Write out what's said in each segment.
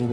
Lo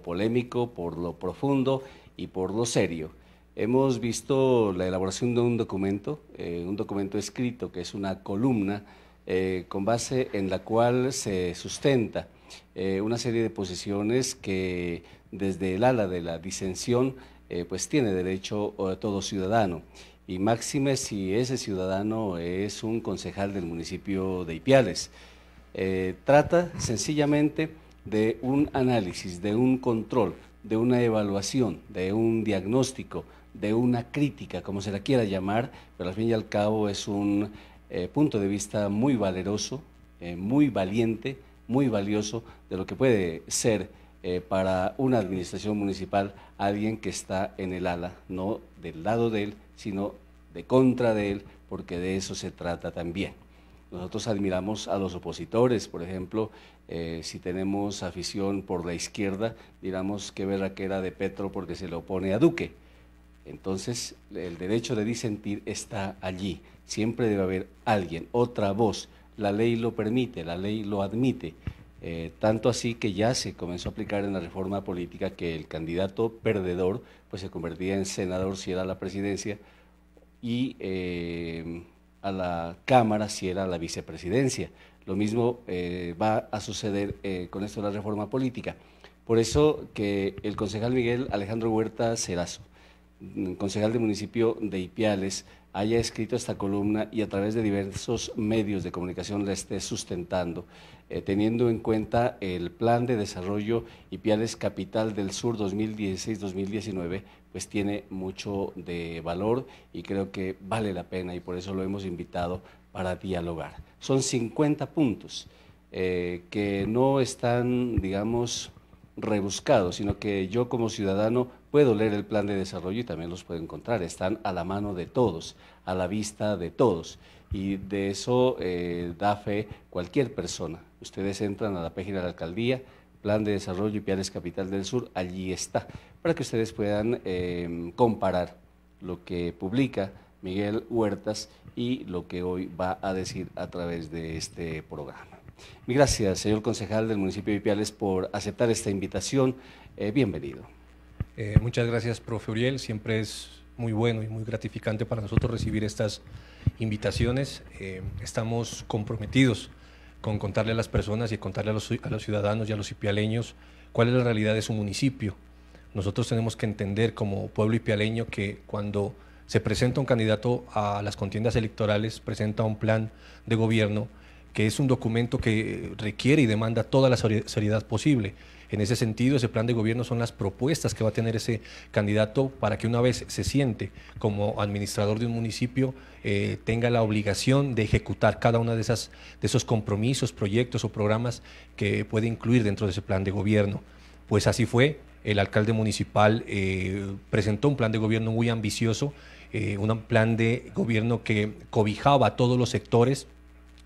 polémico, por lo profundo y por lo serio. Hemos visto la elaboración de un documento, eh, un documento escrito que es una columna eh, con base en la cual se sustenta eh, una serie de posiciones que desde el ala de la disensión pues tiene derecho a todo ciudadano y máxime si ese ciudadano es un concejal del municipio de Ipiales. trata sencillamente de un análisis, de un control, de una evaluación, de un diagnóstico de una crítica, como se la quiera llamar, pero al fin y al cabo es un eh, punto de vista muy valeroso, eh, muy valiente, muy valioso de lo que puede ser eh, para una administración municipal alguien que está en el ala, no del lado de él, sino de contra de él, porque de eso se trata también. Nosotros admiramos a los opositores, por ejemplo, si tenemos afición por la izquierda, digamos que que era de Petro porque se le opone a Duque. Entonces, el derecho de disentir está allí. Siempre debe haber alguien, otra voz. La ley lo permite, la ley lo admite. Eh, tanto así que ya se comenzó a aplicar en la reforma política que el candidato perdedor pues se convertía en senador si era la presidencia y eh, a la Cámara si era la vicepresidencia. Lo mismo eh, va a suceder con esto de la reforma política. Por eso que el concejal Miguel Alejandro Huerta Cerazo concejal de municipio de Ipiales, haya escrito esta columna y a través de diversos medios de comunicación la esté sustentando, eh, teniendo en cuenta el plan de desarrollo Ipiales Capital del Sur 2016-2019, pues tiene mucho de valor y creo que vale la pena y por eso lo hemos invitado para dialogar. Son 50 puntos eh, que no están, digamos, rebuscados, sino que yo como ciudadano Puedo leer el plan de desarrollo y también los puedo encontrar. Están a la mano de todos, a la vista de todos. Y de eso eh, da fe cualquier persona. Ustedes entran a la página de la alcaldía, Plan de Desarrollo y Piales Capital del Sur, allí está, para que ustedes puedan em, comparar lo que publica Miguel Huertas y lo que hoy va a decir a través de este programa. Gracias, señor concejal del municipio de Piales, por aceptar esta invitación. Eh, bienvenido. Eh, muchas gracias, profe Uriel. Siempre es muy bueno y muy gratificante para nosotros recibir estas invitaciones. Eh, estamos comprometidos con contarle a las personas y contarle a los, a los ciudadanos y a los ipialeños cuál es la realidad de su municipio. Nosotros tenemos que entender como pueblo ipialeño que cuando se presenta un candidato a las contiendas electorales, presenta un plan de gobierno que es un documento que requiere y demanda toda la seriedad posible en ese sentido, ese plan de gobierno son las propuestas que va a tener ese candidato para que una vez se siente como administrador de un municipio, eh, tenga la obligación de ejecutar cada uno de, de esos compromisos, proyectos o programas que puede incluir dentro de ese plan de gobierno. Pues así fue, el alcalde municipal eh, presentó un plan de gobierno muy ambicioso, eh, un plan de gobierno que cobijaba a todos los sectores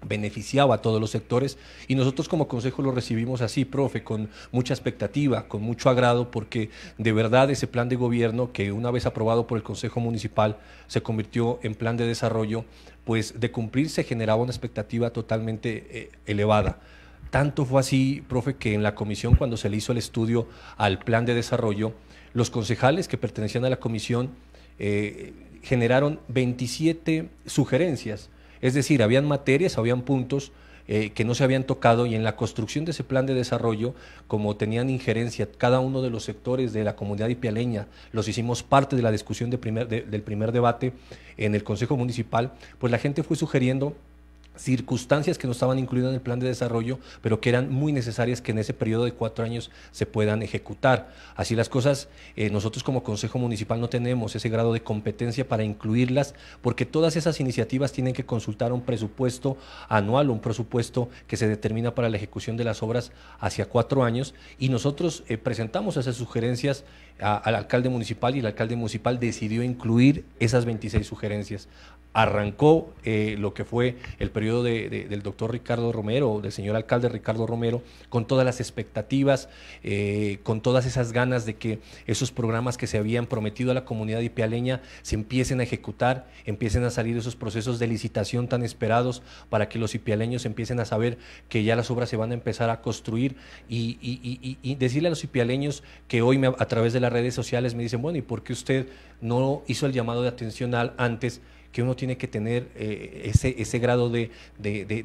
beneficiaba a todos los sectores y nosotros como consejo lo recibimos así, profe, con mucha expectativa, con mucho agrado, porque de verdad ese plan de gobierno que una vez aprobado por el Consejo Municipal se convirtió en plan de desarrollo, pues de cumplirse generaba una expectativa totalmente eh, elevada. Tanto fue así, profe, que en la comisión cuando se le hizo el estudio al plan de desarrollo, los concejales que pertenecían a la comisión eh, generaron 27 sugerencias es decir, habían materias, habían puntos eh, que no se habían tocado y en la construcción de ese plan de desarrollo, como tenían injerencia cada uno de los sectores de la comunidad ipialeña, los hicimos parte de la discusión del primer debate en el Consejo Municipal, pues la gente fue sugiriendo circunstancias que no estaban incluidas en el plan de desarrollo, pero que eran muy necesarias que en ese periodo de cuatro años se puedan ejecutar. Así las cosas, eh, nosotros como Consejo Municipal no tenemos ese grado de competencia para incluirlas, porque todas esas iniciativas tienen que consultar un presupuesto anual, un presupuesto que se determina para la ejecución de las obras hacia cuatro años, y nosotros eh, presentamos esas sugerencias al alcalde municipal y el alcalde municipal decidió incluir esas 26 sugerencias. Arrancó eh, lo que fue el periodo del doctor Ricardo Romero, del señor alcalde Ricardo Romero, con todas las expectativas, eh, con todas esas ganas de que esos programas que se habían prometido a la comunidad ipialeña se empiecen a ejecutar, empiecen a salir esos procesos de licitación tan esperados para que los ipialeños empiecen a saber que ya las obras se van a empezar a construir y, decirle a los ipialeños que hoy a través de la redes sociales me dicen, bueno, ¿y por qué usted no hizo el llamado de atención al antes? que uno tiene que tener eh, ese, ese grado de,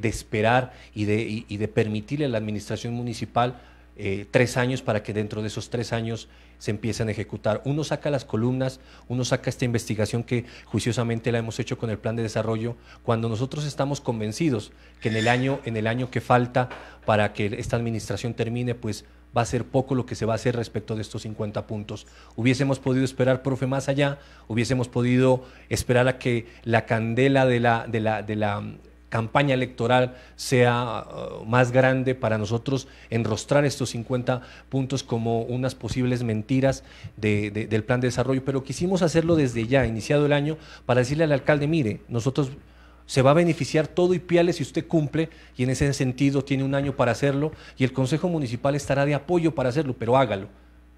esperar y de, de permitirle a la administración municipal eh, tres años para que dentro de esos tres años se empiecen a ejecutar. Uno saca las columnas, uno saca esta investigación que juiciosamente la hemos hecho con el plan de desarrollo, cuando nosotros estamos convencidos que en el año, en el año que falta para que esta administración termine, pues va a ser poco lo que se va a hacer respecto de estos 50 puntos. Hubiésemos podido esperar, profe, más allá, hubiésemos podido esperar a que la candela de la, de la, de la mm, campaña electoral sea uh, más grande para nosotros enrostrar estos 50 puntos como unas posibles mentiras del plan de desarrollo, pero quisimos hacerlo desde ya, iniciado el año, para decirle al alcalde, mire, nosotros se va a beneficiar todo y piales si usted cumple y en ese sentido tiene un año para hacerlo y el Consejo Municipal estará de apoyo para hacerlo, pero hágalo.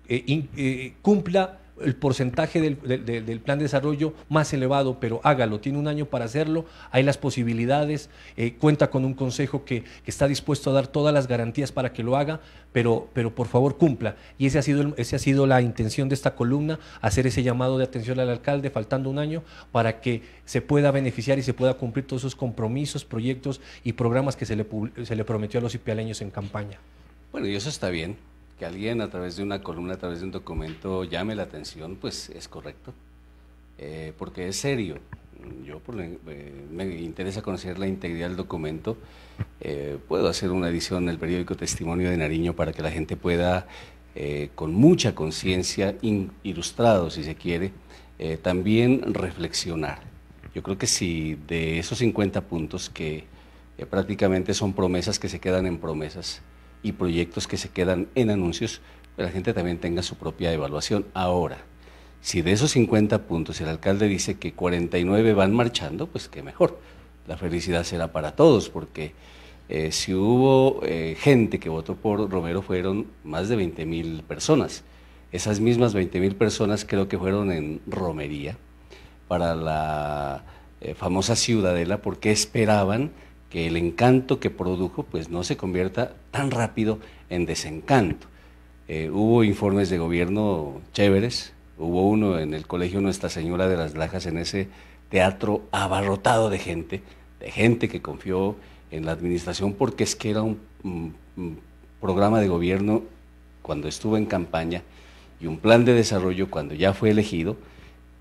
Eh, eh, cumpla el porcentaje del, del, plan de desarrollo más elevado, pero hágalo, tiene un año para hacerlo, hay las posibilidades, eh, cuenta con un consejo que, está dispuesto a dar todas las garantías para que lo haga, pero, pero por favor cumpla. Y esa ha, sido ese ha sido la intención de esta columna, hacer ese llamado de atención al alcalde faltando un año para que se pueda beneficiar y se pueda cumplir todos esos compromisos, proyectos y programas que se le, se le prometió a los ipialeños en campaña. Bueno, y eso está bien alguien a través de una columna, a través de un documento llame la atención, pues es correcto, eh, porque es serio. Yo por, eh, me interesa conocer la integridad del documento. Eh, puedo hacer una edición en el periódico Testimonio de Nariño para que la gente pueda, con mucha conciencia, ilustrado si se quiere, también reflexionar. Yo creo que si de esos 50 puntos que prácticamente son promesas que se quedan en promesas, y proyectos que se quedan en anuncios, la gente también tenga su propia evaluación. Ahora, si de esos 50 puntos el alcalde dice que 49 van marchando, pues qué mejor. La felicidad será para todos, porque eh, si hubo eh, gente que votó por Romero fueron más de 20 mil personas. Esas mismas 20 mil personas creo que fueron en romería para la eh, famosa ciudadela porque esperaban que el encanto que produjo pues no se convierta tan rápido en desencanto. Eh, hubo informes de gobierno chéveres, hubo uno en el colegio Nuestra Señora de las Lajas, en ese teatro abarrotado de gente, de gente que confió en la administración porque es que era un mm, mm, programa de gobierno cuando estuvo en campaña y un plan de desarrollo cuando ya fue elegido,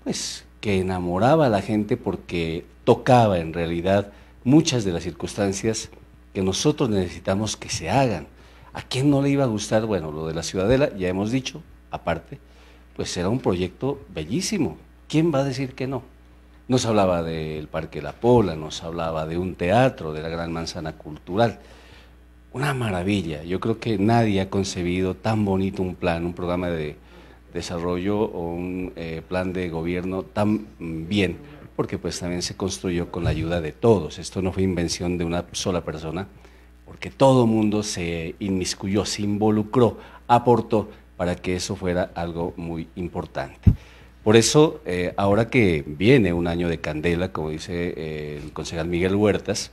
pues que enamoraba a la gente porque tocaba en realidad muchas de las circunstancias que nosotros necesitamos que se hagan. ¿A quién no le iba a gustar? Bueno, lo de la Ciudadela, ya hemos dicho, aparte, pues será un proyecto bellísimo. ¿Quién va a decir que no? Nos hablaba del Parque La Pola, nos hablaba de un teatro, de la Gran Manzana Cultural. Una maravilla. Yo creo que nadie ha concebido tan bonito un plan, un programa de desarrollo o un eh, plan de gobierno tan bien porque pues también se construyó con la ayuda de todos. Esto no fue invención de una sola persona, porque todo mundo se inmiscuyó, se involucró, aportó para que eso fuera algo muy importante. Por eso, eh, ahora que viene un año de candela, como dice eh, el concejal Miguel Huertas,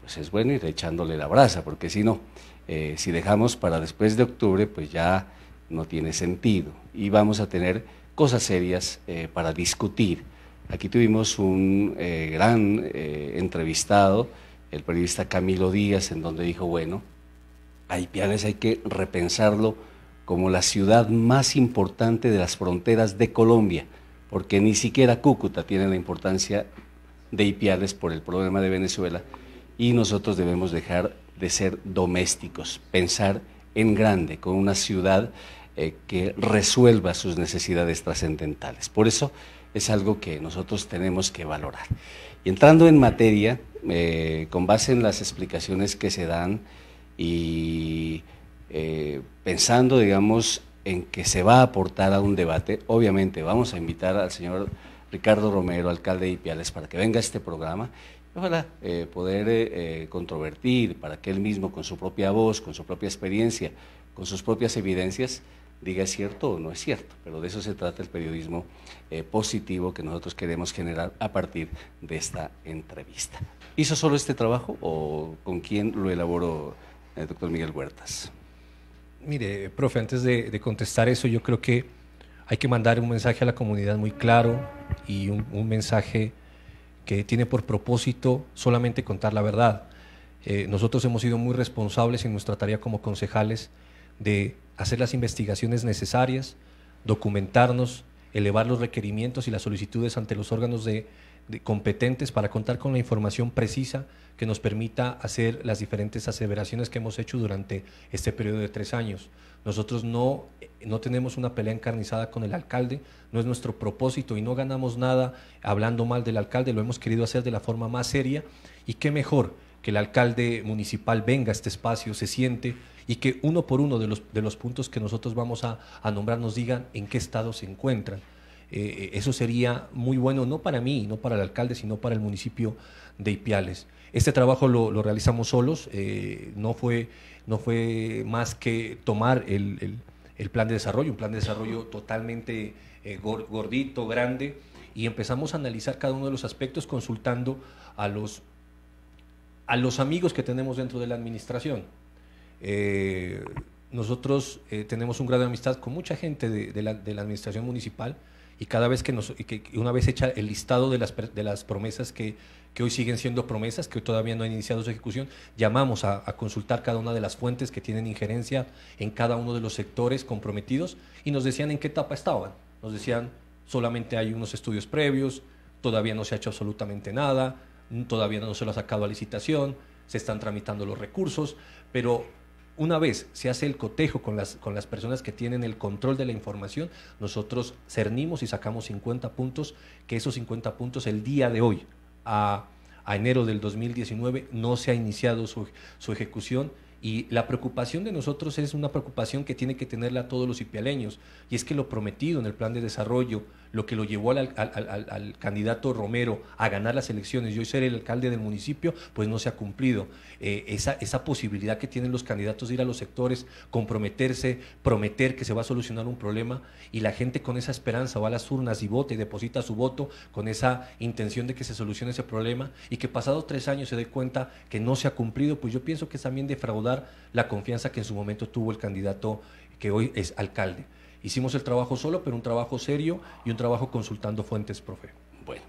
pues es bueno ir echándole la brasa, porque si no, eh, si dejamos para después de octubre, pues ya no tiene sentido. Y vamos a tener cosas serias para discutir Aquí tuvimos un eh, gran eh, entrevistado, el periodista Camilo Díaz, en donde dijo, bueno, Ipiales hay que repensarlo como la ciudad más importante de las fronteras de Colombia, porque ni siquiera Cúcuta tiene la importancia de Ipiales por el problema de Venezuela y nosotros debemos dejar de ser domésticos, pensar en grande, con una ciudad eh, que resuelva sus necesidades trascendentales. Por eso es algo que nosotros tenemos que valorar. Y entrando en materia, eh, con base en las explicaciones que se dan y eh, pensando, digamos, en que se va a aportar a un debate, obviamente vamos a invitar al señor Ricardo Romero, alcalde de Ipiales, para que venga a este programa ojalá eh, poder controvertir para que él mismo, con su propia voz, con su propia experiencia, con sus propias evidencias, diga es cierto o no es cierto, pero de eso se trata el periodismo eh, positivo que nosotros queremos generar a partir de esta entrevista. ¿Hizo solo este trabajo o con quién lo elaboró el eh, doctor Miguel Huertas? Mire, profe, antes de, contestar eso, yo creo que hay que mandar un mensaje a la comunidad muy claro y un, mensaje que tiene por propósito solamente contar la verdad. Eh, nosotros hemos sido muy responsables en nuestra tarea como concejales de hacer las investigaciones necesarias, documentarnos, elevar los requerimientos y las solicitudes ante los órganos de, competentes para contar con la información precisa que nos permita hacer las diferentes aseveraciones que hemos hecho durante este periodo de tres años. Nosotros no, eh, no tenemos una pelea encarnizada con el alcalde, no es nuestro propósito y no ganamos nada hablando mal del alcalde, lo hemos querido hacer de la forma más seria y qué mejor que el alcalde municipal venga a este espacio, se siente y que uno por uno de los, de los puntos que nosotros vamos a, a nombrar nos digan en qué estado se encuentran. Eh, eh, eso sería muy bueno, no para mí, no para el alcalde, sino para el municipio de Ipiales. Este trabajo lo, realizamos solos, eh, no, fue, no fue más que tomar el, plan de desarrollo, un plan de desarrollo totalmente gordito, grande, y empezamos a analizar cada uno de los aspectos consultando a los, a los amigos que tenemos dentro de la administración eh, nosotros eh, tenemos un grado de amistad con mucha gente de, la, administración municipal y cada vez que nos, una vez hecha el listado de las, de promesas que, hoy siguen siendo promesas, que todavía no han iniciado su ejecución, llamamos a, a, consultar cada una de las fuentes que tienen injerencia en cada uno de los sectores comprometidos y nos decían en qué etapa estaban. Nos decían, solamente hay unos estudios previos, todavía no se ha hecho absolutamente nada, todavía no se lo ha sacado a licitación, se están tramitando los recursos, pero una vez se hace el cotejo con las, personas que tienen el control de la información, nosotros cernimos y sacamos 50 puntos, que esos 50 puntos el día de hoy, a, enero del 2019, no se ha iniciado su, su ejecución. Y la preocupación de nosotros es una preocupación que tiene que tenerla todos los ipialeños, y es que lo prometido en el plan de desarrollo, lo que lo llevó al, candidato Romero a ganar las elecciones y hoy ser el alcalde del municipio, pues no se ha cumplido. Eh, esa, esa posibilidad que tienen los candidatos de ir a los sectores, comprometerse, prometer que se va a solucionar un problema y la gente con esa esperanza va a las urnas y vota y deposita su voto con esa intención de que se solucione ese problema y que pasados tres años se dé cuenta que no se ha cumplido, pues yo pienso que es también defraudar la confianza que en su momento tuvo el candidato que hoy es alcalde. Hicimos el trabajo solo, pero un trabajo serio y un trabajo consultando fuentes, profe. Bueno,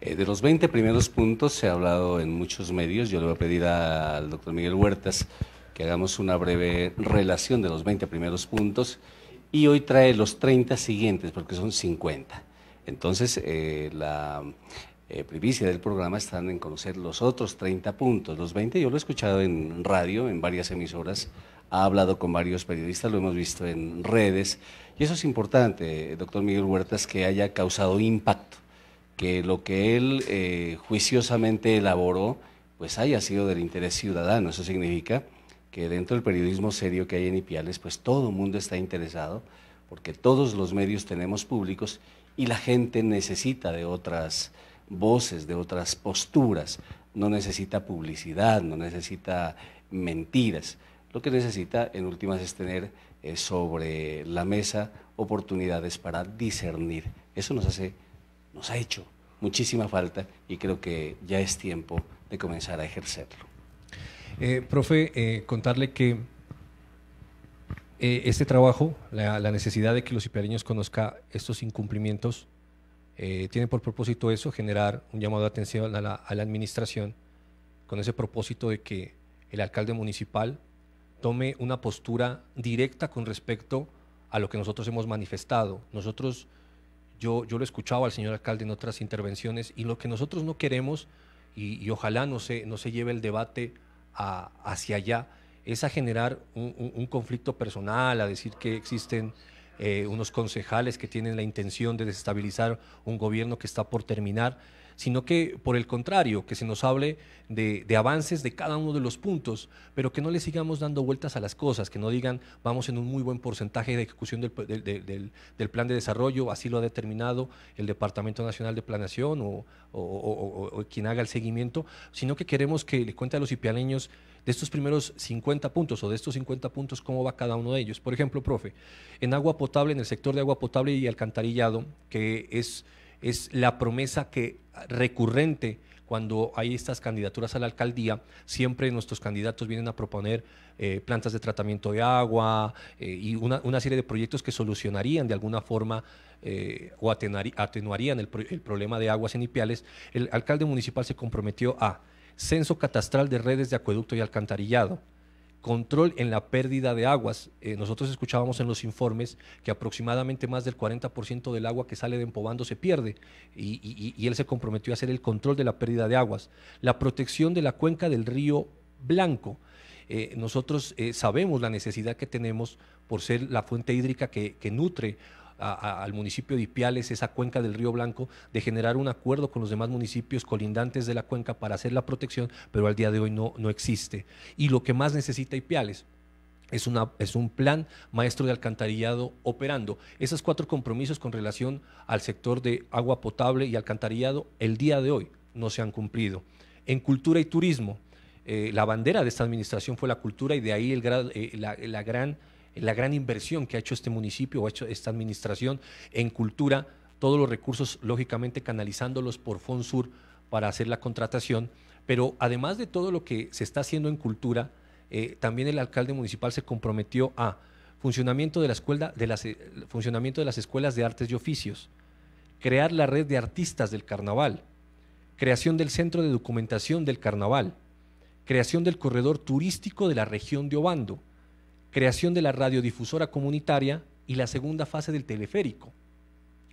eh, de los 20 primeros puntos se ha hablado en muchos medios. Yo le voy a pedir al doctor Miguel Huertas que hagamos una breve relación de los 20 primeros puntos y hoy trae los 30 siguientes porque son 50. Entonces, eh, la eh, privicia del programa está en conocer los otros 30 puntos. Los 20 yo lo he escuchado en radio, en varias emisoras ha hablado con varios periodistas, lo hemos visto en redes, y eso es importante, doctor Miguel Huertas, que haya causado impacto, que lo que él eh, juiciosamente elaboró, pues haya sido del interés ciudadano. Eso significa que dentro del periodismo serio que hay en Ipiales, pues todo el mundo está interesado, porque todos los medios tenemos públicos y la gente necesita de otras voces, de otras posturas, no necesita publicidad, no necesita mentiras. Lo que necesita, en últimas, es tener eh, sobre la mesa oportunidades para discernir. Eso nos hace, nos ha hecho muchísima falta y creo que ya es tiempo de comenzar a ejercerlo. Eh, profe, eh, contarle que este trabajo, la, necesidad de que los hiperiños conozcan estos incumplimientos, tiene por propósito eso, generar un llamado de atención a la, administración con ese propósito de que el alcalde municipal tome una postura directa con respecto a lo que nosotros hemos manifestado. Nosotros, yo, yo lo escuchaba al señor alcalde en otras intervenciones y lo que nosotros no queremos, y, ojalá no se, no se lleve el debate hacia allá, es a generar un, conflicto personal, a decir que existen eh, unos concejales que tienen la intención de desestabilizar un gobierno que está por terminar sino que por el contrario, que se nos hable de, avances de cada uno de los puntos, pero que no le sigamos dando vueltas a las cosas, que no digan vamos en un muy buen porcentaje de ejecución del, plan de desarrollo, así lo ha determinado el Departamento Nacional de Planación o, quien haga el seguimiento, sino que queremos que le cuente a los ipialeños de estos primeros 50 puntos o de estos 50 puntos, cómo va cada uno de ellos. Por ejemplo, profe, en agua potable, en el sector de agua potable y alcantarillado, que es es la promesa que ah, recurrente cuando hay estas candidaturas a la alcaldía, siempre nuestros candidatos vienen a proponer eh, plantas de tratamiento de agua eh, y una, serie de proyectos que solucionarían de alguna forma eh, o atenuarían el, problema de aguas en El alcalde municipal se comprometió a censo catastral de redes de acueducto y alcantarillado, control en la pérdida de aguas. Eh, nosotros escuchábamos en los informes que aproximadamente más del 40% del agua que sale de Empobando se pierde y, él se comprometió a hacer el control de la pérdida de aguas. La protección de la cuenca del río Blanco. Eh, nosotros eh, sabemos la necesidad que tenemos por ser la fuente hídrica que nutre al municipio de Ipiales, esa cuenca del Río Blanco, de generar un acuerdo con los demás municipios colindantes de la cuenca para hacer la protección, pero al día de hoy no, no existe. Y lo que más necesita Ipiales, es, una, es, un plan maestro de alcantarillado operando. Esos cuatro compromisos con relación al sector de agua potable y alcantarillado el día de hoy no se han cumplido. En cultura y turismo, eh, la bandera de esta administración fue la cultura y de ahí el, eh, la gran la gran inversión que ha hecho este municipio o ha hecho esta administración en cultura, todos los recursos lógicamente canalizándolos por FONSUR para hacer la contratación, pero además de todo lo que se está haciendo en cultura, eh, también el alcalde municipal se comprometió a funcionamiento de, la escuela, funcionamiento de las escuelas de artes y oficios, crear la red de artistas del carnaval, creación del centro de documentación del carnaval, creación del corredor turístico de la región de Obando, creación de la radiodifusora comunitaria y la segunda fase del teleférico.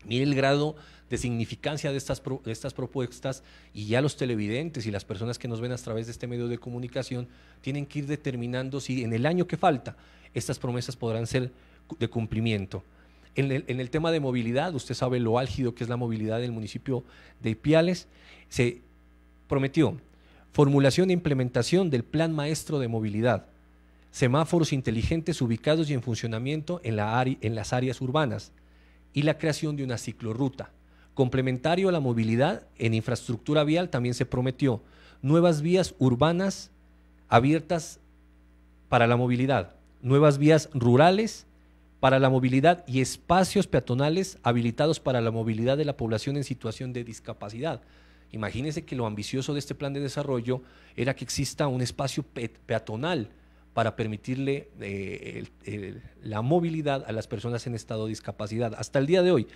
Mire el grado de significancia de estas, estas propuestas y ya los televidentes y las personas que nos ven a través de este medio de comunicación tienen que ir determinando si en el año que falta estas promesas podrán ser de cumplimiento. En el, en el tema de movilidad, usted sabe lo álgido que es la movilidad del municipio de Ipiales, se prometió formulación e implementación del Plan Maestro de Movilidad, semáforos inteligentes ubicados y en funcionamiento en, las áreas urbanas y la creación de una ciclorruta. Complementario a la movilidad en infraestructura vial también se prometió nuevas vías urbanas abiertas para la movilidad, nuevas vías rurales para la movilidad y espacios peatonales habilitados para la movilidad de la población en situación de discapacidad. Imagínense que lo ambicioso de este plan de desarrollo era que exista un espacio peatonal para permitirle eh, la movilidad a las personas en estado de discapacidad. Hasta el día de hoy,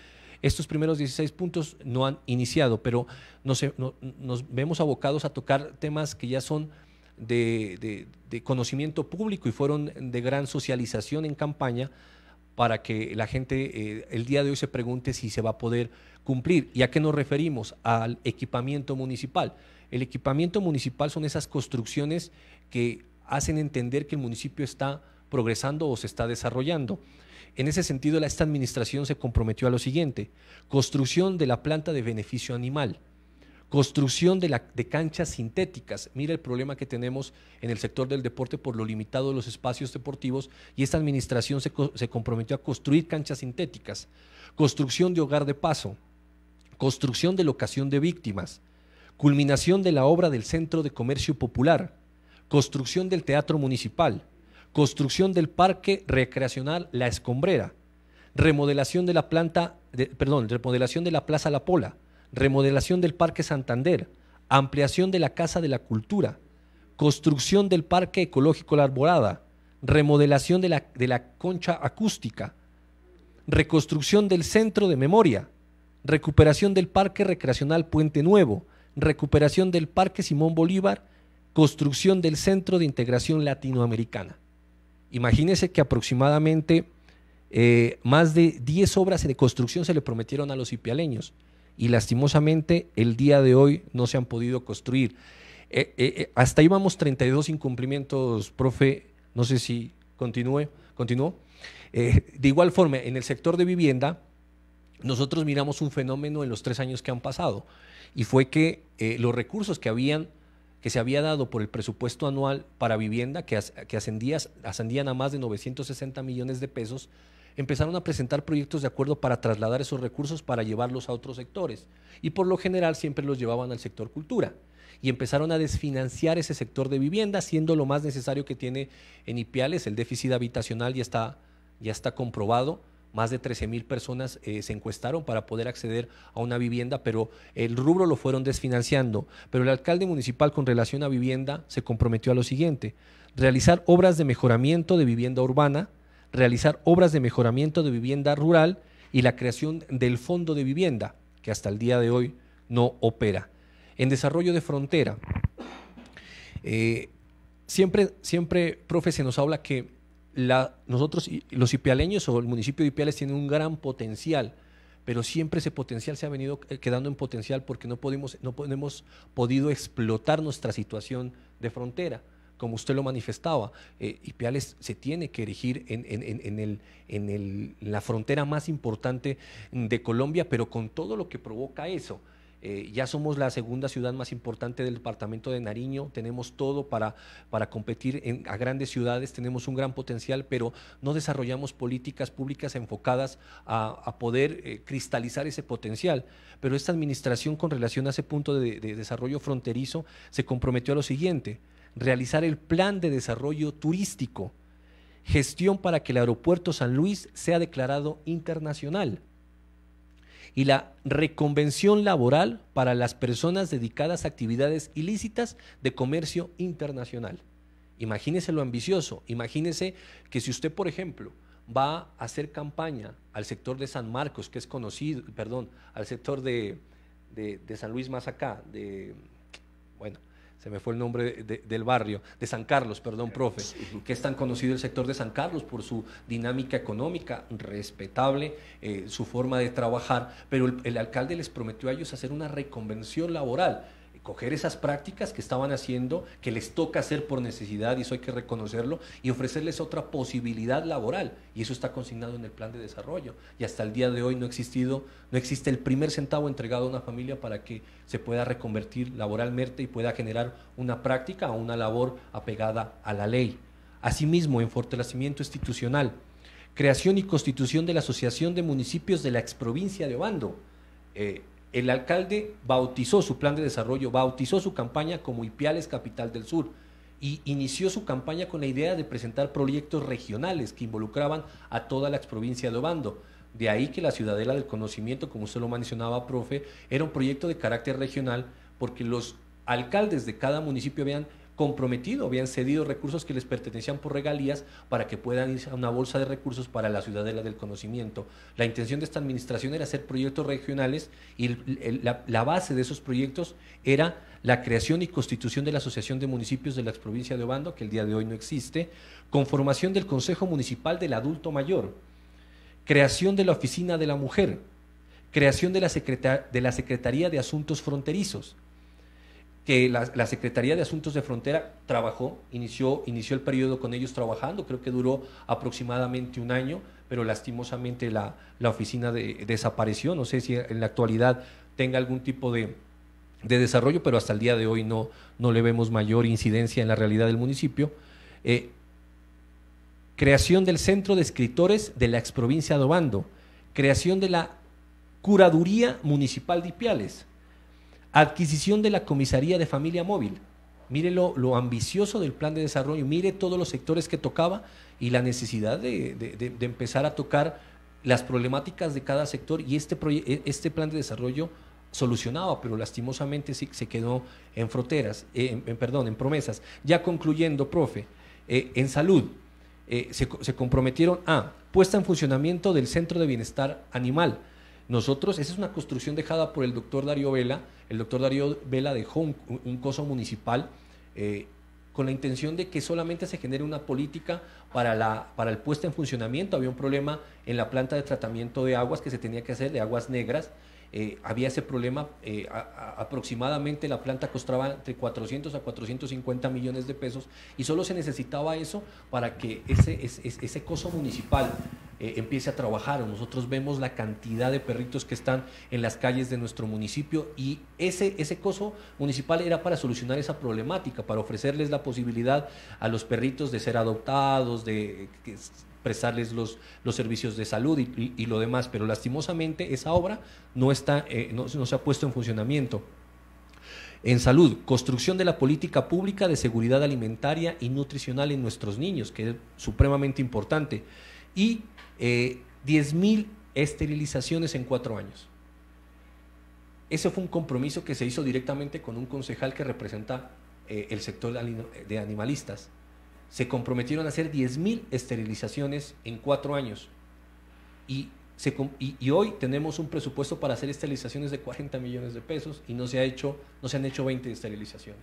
estos primeros 16 puntos no han iniciado, pero nos, vemos abocados a tocar temas que ya son de, conocimiento público y fueron de gran socialización en campaña para que la gente eh, el día de hoy se pregunte si se va a poder cumplir. ¿Y a qué nos referimos? Al equipamiento municipal. El equipamiento municipal son esas construcciones que hacen entender que el municipio está progresando o se está desarrollando. En ese sentido, esta administración se comprometió a lo siguiente, construcción de la planta de beneficio animal, construcción de, la, de canchas sintéticas. Mira el problema que tenemos en el sector del deporte por lo limitado de los espacios deportivos y esta administración se, se comprometió a construir canchas sintéticas, construcción de hogar de paso, construcción de locación de víctimas, culminación de la obra del Centro de Comercio Popular, construcción del Teatro Municipal, construcción del Parque Recreacional La Escombrera, remodelación de la planta, perdón, remodelación de la Plaza La Pola, remodelación del Parque Santander, ampliación de la Casa de la Cultura, construcción del Parque Ecológico La Arborada, remodelación de la, de la concha acústica, reconstrucción del centro de memoria, recuperación del Parque Recreacional Puente Nuevo, recuperación del Parque Simón Bolívar, construcción del Centro de Integración Latinoamericana. Imagínese que aproximadamente eh, más de 10 obras de construcción se le prometieron a los ipialeños y lastimosamente el día de hoy no se han podido construir. Eh, eh, hasta ahí hasta íbamos 32 incumplimientos, profe, no sé si continúe, continuó. de igual forma, en el sector de vivienda, nosotros miramos un fenómeno en los tres años que han pasado y fue que los recursos que habían que se había dado por el presupuesto anual para vivienda, que, ascendían a más de 960 millones de pesos, empezaron a presentar proyectos de acuerdo para trasladar esos recursos para llevarlos a otros sectores. Y por lo general siempre los llevaban al sector cultura. Y empezaron a desfinanciar ese sector de vivienda, siendo lo más necesario que tiene en Ipiales el déficit habitacional, ya está, ya está comprobado más de 13 mil personas eh, se encuestaron para poder acceder a una vivienda, pero el rubro lo fueron desfinanciando. Pero el alcalde municipal con relación a vivienda se comprometió a lo siguiente, realizar obras de mejoramiento de vivienda urbana, realizar obras de mejoramiento de vivienda rural y la creación del fondo de vivienda, que hasta el día de hoy no opera. En desarrollo de frontera, eh, siempre, siempre, profe, se nos habla que nosotros, los ipialeños o el municipio de Ipiales tiene un gran potencial, pero siempre ese potencial se ha venido eh, quedando en potencial porque no, podemos, hemos podido explotar nuestra situación de frontera como usted lo manifestaba, eh, Ipiales se tiene que erigir en, la frontera más importante de Colombia, pero con todo lo que provoca eso. Eh, ya somos la segunda ciudad más importante del departamento de Nariño, tenemos todo para, competir a grandes ciudades, tenemos un gran potencial, pero no desarrollamos políticas públicas enfocadas a, poder eh, cristalizar ese potencial. Pero esta administración con relación a ese punto de desarrollo fronterizo se comprometió a lo siguiente, realizar el plan de desarrollo turístico, gestión para que el aeropuerto San Luis sea declarado internacional y la reconvención laboral para las personas dedicadas a actividades ilícitas de comercio internacional. Imagínese lo ambicioso, imagínese que si usted, por ejemplo, va a hacer campaña al sector de San Marcos, que es conocido, perdón, al sector de, San Luis más acá, de, bueno, se me fue el nombre del barrio, de San Carlos, perdón, profe, que es tan conocido el sector de San Carlos por su dinámica económica, respetable, eh, su forma de trabajar, pero el alcalde les prometió a ellos hacer una reconvención laboral coger esas prácticas que estaban haciendo, que les toca hacer por necesidad, y eso hay que reconocerlo, y ofrecerles otra posibilidad laboral. Y eso está consignado en el plan de desarrollo. Y hasta el día de hoy no, ha existido, no existe el primer centavo entregado a una familia para que se pueda reconvertir laboralmente y pueda generar una práctica o una labor apegada a la ley. Asimismo, en fortalecimiento institucional, creación y constitución de la Asociación de Municipios de la Exprovincia de Obando. Eh, el alcalde bautizó su plan de desarrollo, bautizó su campaña como Ipiales Capital del Sur y inició su campaña con la idea de presentar proyectos regionales que involucraban a toda la exprovincia de Obando. De ahí que la Ciudadela del Conocimiento, como usted lo mencionaba, profe, era un proyecto de carácter regional porque los alcaldes de cada municipio habían comprometido, habían cedido recursos que les pertenecían por regalías para que puedan ir a una bolsa de recursos para la ciudadela del conocimiento. La intención de esta administración era hacer proyectos regionales y la, base de esos proyectos era la creación y constitución de la Asociación de Municipios de la provincia de Obando, que el día de hoy no existe, conformación del Consejo Municipal del Adulto Mayor, creación de la Oficina de la Mujer, creación de la Secretaría de Asuntos Fronterizos, que la, Secretaría de Asuntos de Frontera trabajó, inició, inició el periodo con ellos trabajando, creo que duró aproximadamente un año, pero lastimosamente la, oficina desapareció, no sé si en la actualidad tenga algún tipo de, desarrollo, pero hasta el día de hoy no, le vemos mayor incidencia en la realidad del municipio. Eh, creación del Centro de Escritores de la exprovincia de Obando, creación de la Curaduría Municipal de Ipiales, Adquisición de la comisaría de familia móvil. Mire lo, ambicioso del plan de desarrollo, mire todos los sectores que tocaba y la necesidad de, empezar a tocar las problemáticas de cada sector y este, e, este plan de desarrollo solucionaba, pero lastimosamente sí, se quedó en fronteras, eh, en, perdón, en promesas. Ya concluyendo, profe, eh, en salud eh, se, comprometieron a puesta en funcionamiento del Centro de Bienestar Animal, nosotros, esa es una construcción dejada por el doctor Darío Vela. El doctor Darío Vela dejó un, coso municipal eh, con la intención de que solamente se genere una política para, la, para el puesto en funcionamiento. Había un problema en la planta de tratamiento de aguas que se tenía que hacer, de aguas negras, eh, había ese problema, eh, aproximadamente la planta costaba entre 400 a 450 millones de pesos y solo se necesitaba eso para que ese, ese, coso municipal eh, empiece a trabajar. Nosotros vemos la cantidad de perritos que están en las calles de nuestro municipio y ese, ese coso municipal era para solucionar esa problemática, para ofrecerles la posibilidad a los perritos de ser adoptados, de prestarles los, los servicios de salud y, lo demás, pero lastimosamente esa obra no, está, eh, no, se ha puesto en funcionamiento. En salud, construcción de la política pública de seguridad alimentaria y nutricional en nuestros niños, que es supremamente importante. Y eh, 10.000 esterilizaciones en cuatro años. Ese fue un compromiso que se hizo directamente con un concejal que representa eh, el sector de animalistas se comprometieron a hacer 10.000 esterilizaciones en cuatro años. Y, hoy tenemos un presupuesto para hacer esterilizaciones de 40 millones de pesos y no se, ha hecho, no se han hecho 20 esterilizaciones.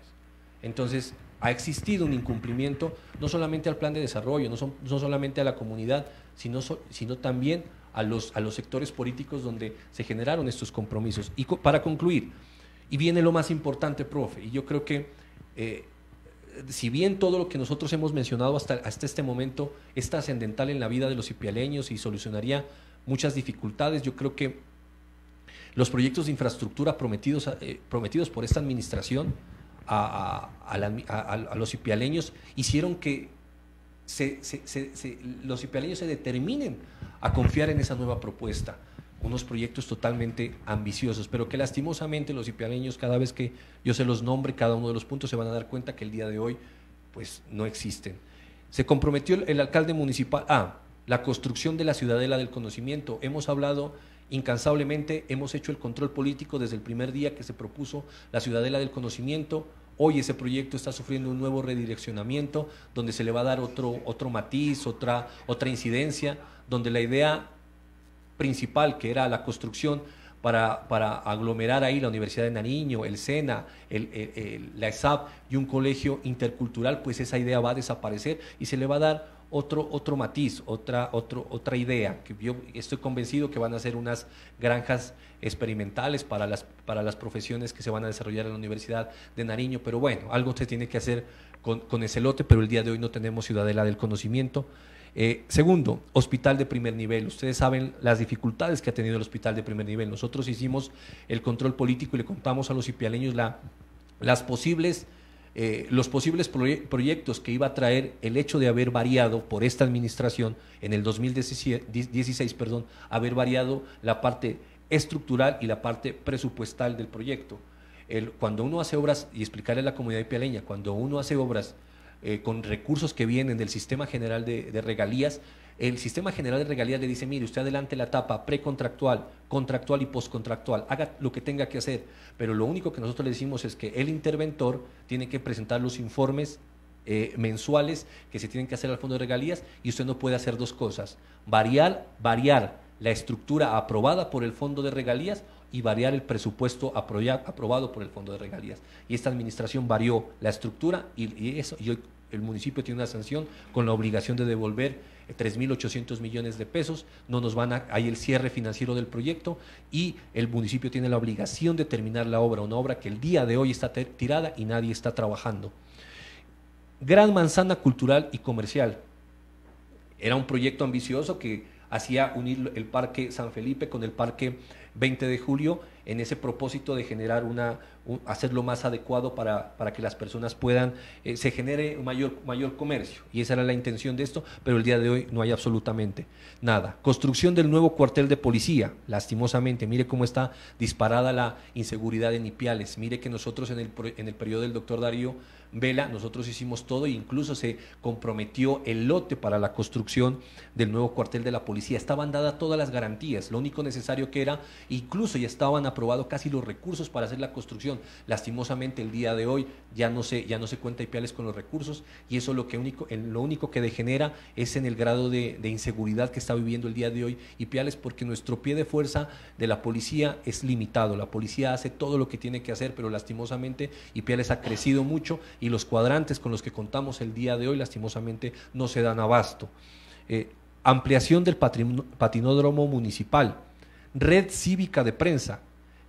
Entonces, ha existido un incumplimiento no solamente al plan de desarrollo, no, solamente a la comunidad, sino, sino también a los, a los sectores políticos donde se generaron estos compromisos. Y para concluir, y viene lo más importante, profe, y yo creo que eh, si bien todo lo que nosotros hemos mencionado hasta, este momento es trascendental en la vida de los ipialeños y solucionaría muchas dificultades, yo creo que los proyectos de infraestructura prometidos, eh, prometidos por esta administración a, los ipialeños hicieron que los ipialeños se determinen a confiar en esa nueva propuesta unos proyectos totalmente ambiciosos, pero que lastimosamente los ipialeños cada vez que yo se los nombre, cada uno de los puntos, se van a dar cuenta que el día de hoy pues no existen. Se comprometió el, alcalde municipal a ah, la construcción de la ciudadela del conocimiento. Hemos hablado incansablemente, hemos hecho el control político desde el primer día que se propuso la ciudadela del conocimiento. Hoy ese proyecto está sufriendo un nuevo redireccionamiento, donde se le va a dar otro, otro matiz, otra, otra incidencia, donde la idea principal, que era la construcción para, para aglomerar ahí la Universidad de Nariño, el SENA, el, la ESAP y un colegio intercultural, pues esa idea va a desaparecer y se le va a dar otro, otro matiz, otra, otra idea. Que yo estoy convencido que van a ser unas granjas experimentales para las, para las profesiones que se van a desarrollar en la Universidad de Nariño. Pero bueno, algo se tiene que hacer con, con ese lote, pero el día de hoy no tenemos Ciudadela del Conocimiento. Eh, segundo, hospital de primer nivel. Ustedes saben las dificultades que ha tenido el hospital de primer nivel. Nosotros hicimos el control político y le contamos a los ipialeños las posibles... Eh, los posibles proyectos que iba a traer el hecho de haber variado por esta administración en el 2016, perdón, haber variado la parte estructural y la parte presupuestal del proyecto. cuando uno hace obras, y explicarle a la comunidad ipialeña, cuando uno hace obras eh, con recursos que vienen del Sistema General de, Regalías, el sistema general de regalías le dice, mire, usted adelante la etapa precontractual, contractual y postcontractual, haga lo que tenga que hacer, pero lo único que nosotros le decimos es que el interventor tiene que presentar los informes eh, mensuales que se tienen que hacer al fondo de regalías y usted no puede hacer dos cosas, variar, variar la estructura aprobada por el fondo de regalías y variar el presupuesto aprobado por el fondo de regalías. Y esta administración varió la estructura y, eso, yo el municipio tiene una sanción con la obligación de devolver 3.800 eh, millones de pesos, no nos van a, hay el cierre financiero del proyecto y el municipio tiene la obligación de terminar la obra, una obra que el día de hoy está tirada y nadie está trabajando. Gran manzana cultural y comercial. Era un proyecto ambicioso que hacía unir el Parque San Felipe con el Parque 20 de Julio en ese propósito de generar una, hacerlo más adecuado para, que las personas puedan, eh, se genere mayor, mayor comercio. Y esa era la intención de esto, pero el día de hoy no hay absolutamente nada. Construcción del nuevo cuartel de policía, lastimosamente, mire cómo está disparada la inseguridad en Ipiales, mire que nosotros en el, en el periodo del doctor Darío Vela, nosotros hicimos todo e incluso se comprometió el lote para la construcción del nuevo cuartel de la policía. Estaban dadas todas las garantías, lo único necesario que era, incluso ya estaban aprobados casi los recursos para hacer la construcción Lastimosamente el día de hoy ya no se, ya no se cuenta Ipiales con los recursos y eso lo, que único, lo único que degenera es en el grado de, inseguridad que está viviendo el día de hoy Ipiales porque nuestro pie de fuerza de la policía es limitado. La policía hace todo lo que tiene que hacer, pero lastimosamente Ipiales ha crecido mucho y los cuadrantes con los que contamos el día de hoy lastimosamente no se dan abasto. Eh, ampliación del patinódromo municipal, red cívica de prensa,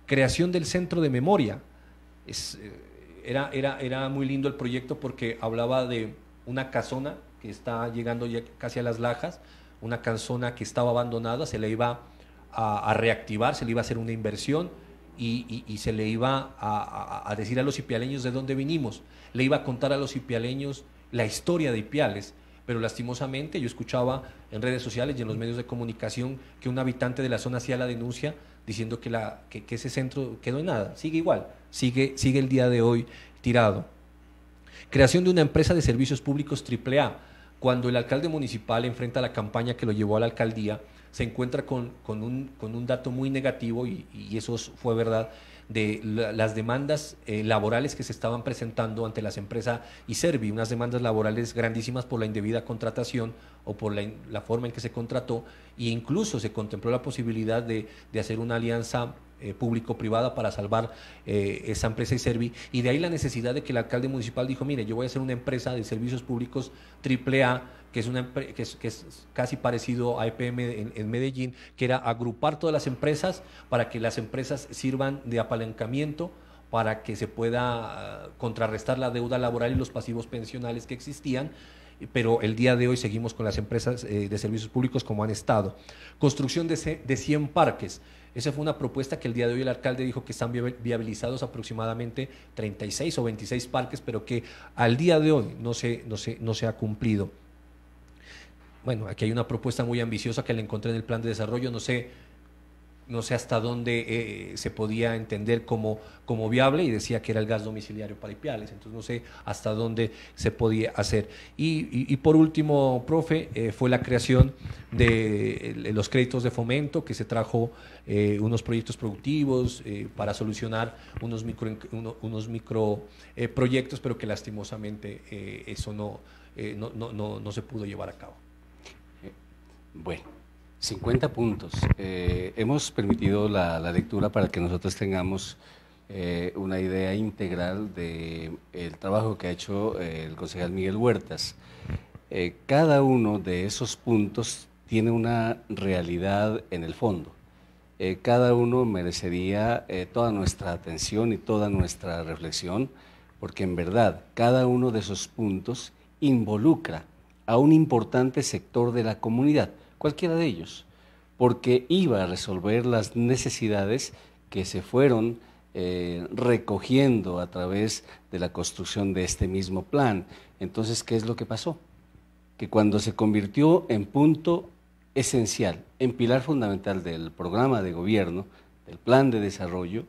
creación del centro de memoria, eh, era, era, era muy lindo el proyecto porque hablaba de una casona que está llegando ya casi a las lajas, una casona que estaba abandonada, se le iba a, reactivar, se le iba a hacer una inversión y, se le iba a, a, decir a los ipialeños de dónde vinimos, le iba a contar a los ipialeños la historia de Ipiales. Pero lastimosamente yo escuchaba en redes sociales y en los medios de comunicación que un habitante de la zona hacía la denuncia diciendo que, la, que, ese centro quedó en nada, sigue igual, sigue, sigue el día de hoy tirado. Creación de una empresa de servicios públicos AAA. Cuando el alcalde municipal enfrenta la campaña que lo llevó a la alcaldía, se encuentra con, con, un, con un, dato muy negativo, y eso fue verdad, de las demandas eh, laborales que se estaban presentando ante las empresas y Servi, unas demandas laborales grandísimas por la indebida contratación o por la, forma en que se contrató, e incluso se contempló la posibilidad de, hacer una alianza eh, público-privada para salvar eh, esa empresa y Servi. Y de ahí la necesidad de que el alcalde municipal dijo, mire, yo voy a hacer una empresa de servicios públicos triple A que es, casi parecido a EPM en, Medellín, que era agrupar todas las empresas para que las empresas sirvan de apalancamiento para que se pueda ah, contrarrestar la deuda laboral y los pasivos pensionales que existían pero el día de hoy seguimos con las empresas eh, de servicios públicos como han estado. Construcción de 100 parques. Esa fue una propuesta que el día de hoy el alcalde dijo que están viabilizados aproximadamente 36 o 26 parques, pero que al día de hoy no se ha cumplido bueno, aquí hay una propuesta muy ambiciosa que la encontré en el plan de desarrollo, no sé, no sé hasta dónde eh, se podía entender como, como viable y decía que era el gas domiciliario para Ipiales, entonces no sé hasta dónde se podía hacer. Y, por último, profe, eh, fue la creación de eh, los créditos de fomento que se trajo unos proyectos productivos para solucionar unos micro, unos micro proyectos, pero que lastimosamente eso no, no se pudo llevar a cabo. Bueno, 50 puntos. Eh, hemos permitido la, lectura para que nosotros tengamos eh, una idea integral del trabajo que ha hecho eh, el concejal Miguel Huertas. cada uno de esos puntos tiene una realidad en el fondo. cada uno merecería toda nuestra atención y toda nuestra reflexión, porque en verdad cada uno de esos puntos involucra a un importante sector de la comunidad cualquiera de ellos, porque iba a resolver las necesidades que se fueron eh, recogiendo a través de la construcción de este mismo plan. Entonces, ¿qué es lo que pasó? Que cuando se convirtió en punto esencial, en pilar fundamental del programa de gobierno, del plan de desarrollo,